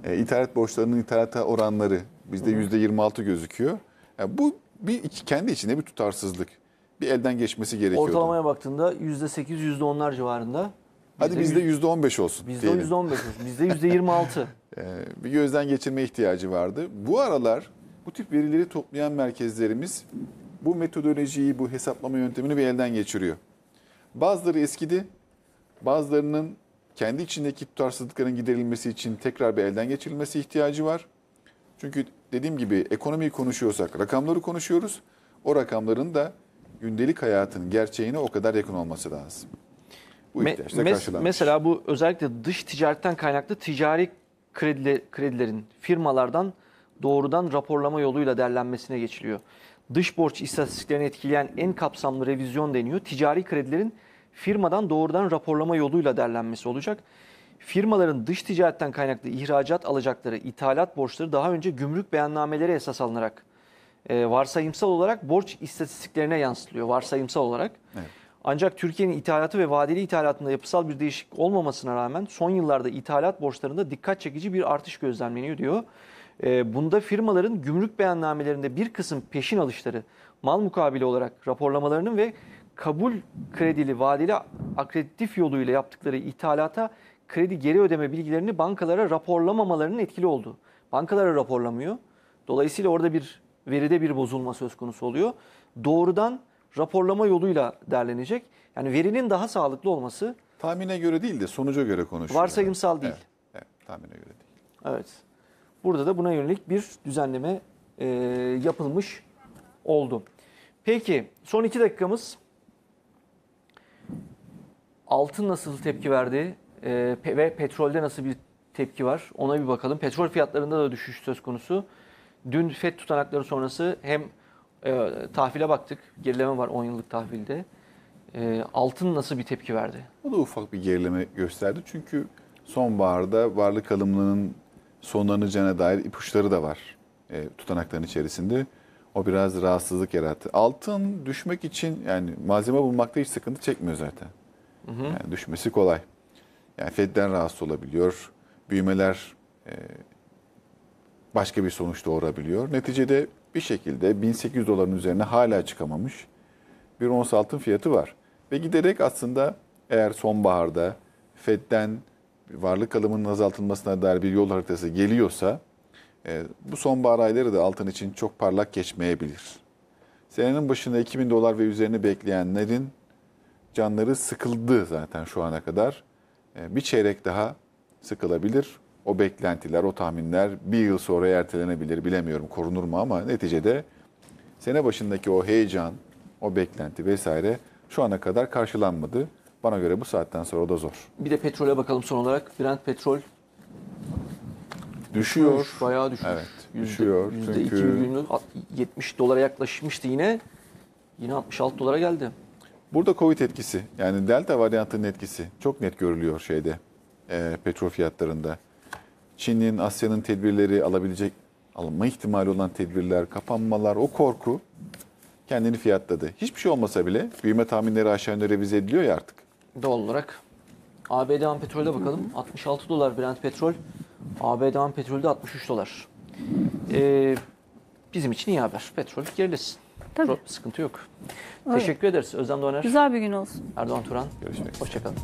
E, ithalat borçlarının ithalata oranları bizde %26 gözüküyor. Yani bu bir kendi içinde bir tutarsızlık bir elden geçmesi gerekiyordu. Ortalamaya baktığında %8, %10'lar civarında. Hadi bizde %15 olsun. Bizde diyelim. %15 olsun. Bizde %26. Ee, bir gözden geçirme ihtiyacı vardı. Bu aralar bu tip verileri toplayan merkezlerimiz bu metodolojiyi, bu hesaplama yöntemini bir elden geçiriyor. Bazıları eskidi, bazılarının kendi içindeki tutarsızlıkların giderilmesi için tekrar bir elden geçirilmesi ihtiyacı var. Çünkü dediğim gibi ekonomiyi konuşuyorsak rakamları konuşuyoruz. O rakamların da gündelik hayatın gerçeğine o kadar yakın olması lazım. Bu Me mes Mesela bu özellikle dış ticaretten kaynaklı ticari krediler, kredilerin firmalardan doğrudan raporlama yoluyla derlenmesine geçiliyor. Dış borç istatistiklerini etkileyen en kapsamlı revizyon deniyor. Ticari kredilerin firmadan doğrudan raporlama yoluyla derlenmesi olacak. Firmaların dış ticaretten kaynaklı ihracat alacakları ithalat borçları daha önce gümrük beyannameleri esas alınarak e, varsayımsal olarak borç istatistiklerine yansıtılıyor varsayımsal olarak. Evet. Ancak Türkiye'nin ithalatı ve vadeli ithalatında yapısal bir değişiklik olmamasına rağmen son yıllarda ithalat borçlarında dikkat çekici bir artış gözlemleniyor diyor. E, bunda firmaların gümrük beyannamelerinde bir kısım peşin alışları mal mukabili olarak raporlamalarının ve kabul kredili vadeli akreditif yoluyla yaptıkları ithalata kredi geri ödeme bilgilerini bankalara raporlamamalarının etkili oldu. Bankalara raporlamıyor. Dolayısıyla orada bir veride bir bozulma söz konusu oluyor. Doğrudan raporlama yoluyla derlenecek. Yani verinin daha sağlıklı olması Tahmine göre değil de sonuca göre konuşuyor. varsayımsal değil. Evet, evet, tahmine göre değil. Evet. Burada da buna yönelik bir düzenleme e, yapılmış oldu. Peki son iki dakikamız. Altın nasıl tepki verdi E, ve petrolde nasıl bir tepki var ona bir bakalım. Petrol fiyatlarında da düşüş söz konusu. Dün FED tutanakları sonrası hem e, tahvile baktık. Gerileme var 10 yıllık tahvilde. E, altın nasıl bir tepki verdi? O da ufak bir gerileme gösterdi. Çünkü sonbaharda varlık alımının sonlanacağına dair ipuçları da var e, tutanakların içerisinde. O biraz rahatsızlık yarattı. Altın düşmek için yani malzeme bulmakta hiç sıkıntı çekmiyor zaten. Hı hı. Yani düşmesi kolay. Yani Fed'den rahatsız olabiliyor. Büyümeler e, başka bir sonuç doğurabiliyor. Neticede bir şekilde 1800 doların üzerine hala çıkamamış bir ons altın fiyatı var. Ve giderek aslında eğer sonbaharda FED'den varlık alımının azaltılmasına dair bir yol haritası geliyorsa e, bu sonbahar ayları da altın için çok parlak geçmeyebilir. Senenin başında 2000 dolar ve üzerine bekleyenlerin canları sıkıldı zaten şu ana kadar. E, bir çeyrek daha sıkılabilir o beklentiler, o tahminler bir yıl sonra ertelenebilir bilemiyorum korunur mu ama neticede sene başındaki o heyecan, o beklenti vesaire şu ana kadar karşılanmadı. Bana göre bu saatten sonra o da zor. Bir de petrole bakalım son olarak. Brent petrol düşüyor. düşüyor bayağı düşmüş. Evet, yüzde, düşüyor. Yüzde çünkü... 70 dolara yaklaşmıştı yine. Yine 66 dolara geldi. Burada Covid etkisi yani delta varyantının etkisi çok net görülüyor şeyde e, petrol fiyatlarında. Çin'in, Asya'nın tedbirleri alabilecek, alınma ihtimali olan tedbirler, kapanmalar, o korku kendini fiyatladı. Hiçbir şey olmasa bile büyüme tahminleri aşağı yönde revize ediliyor ya artık. Doğal olarak. ABD ham petrolde bakalım. 66 dolar Brent petrol. ABD ham petrolde 63 dolar. Ee, bizim için iyi haber. Petrol gerilesin. Tabii. Çok sıkıntı yok. Öyle. Teşekkür ederiz Özlem Doğaner. Güzel bir gün olsun. Erdoğan Turan. Görüşmek üzere. Hoşçakalın.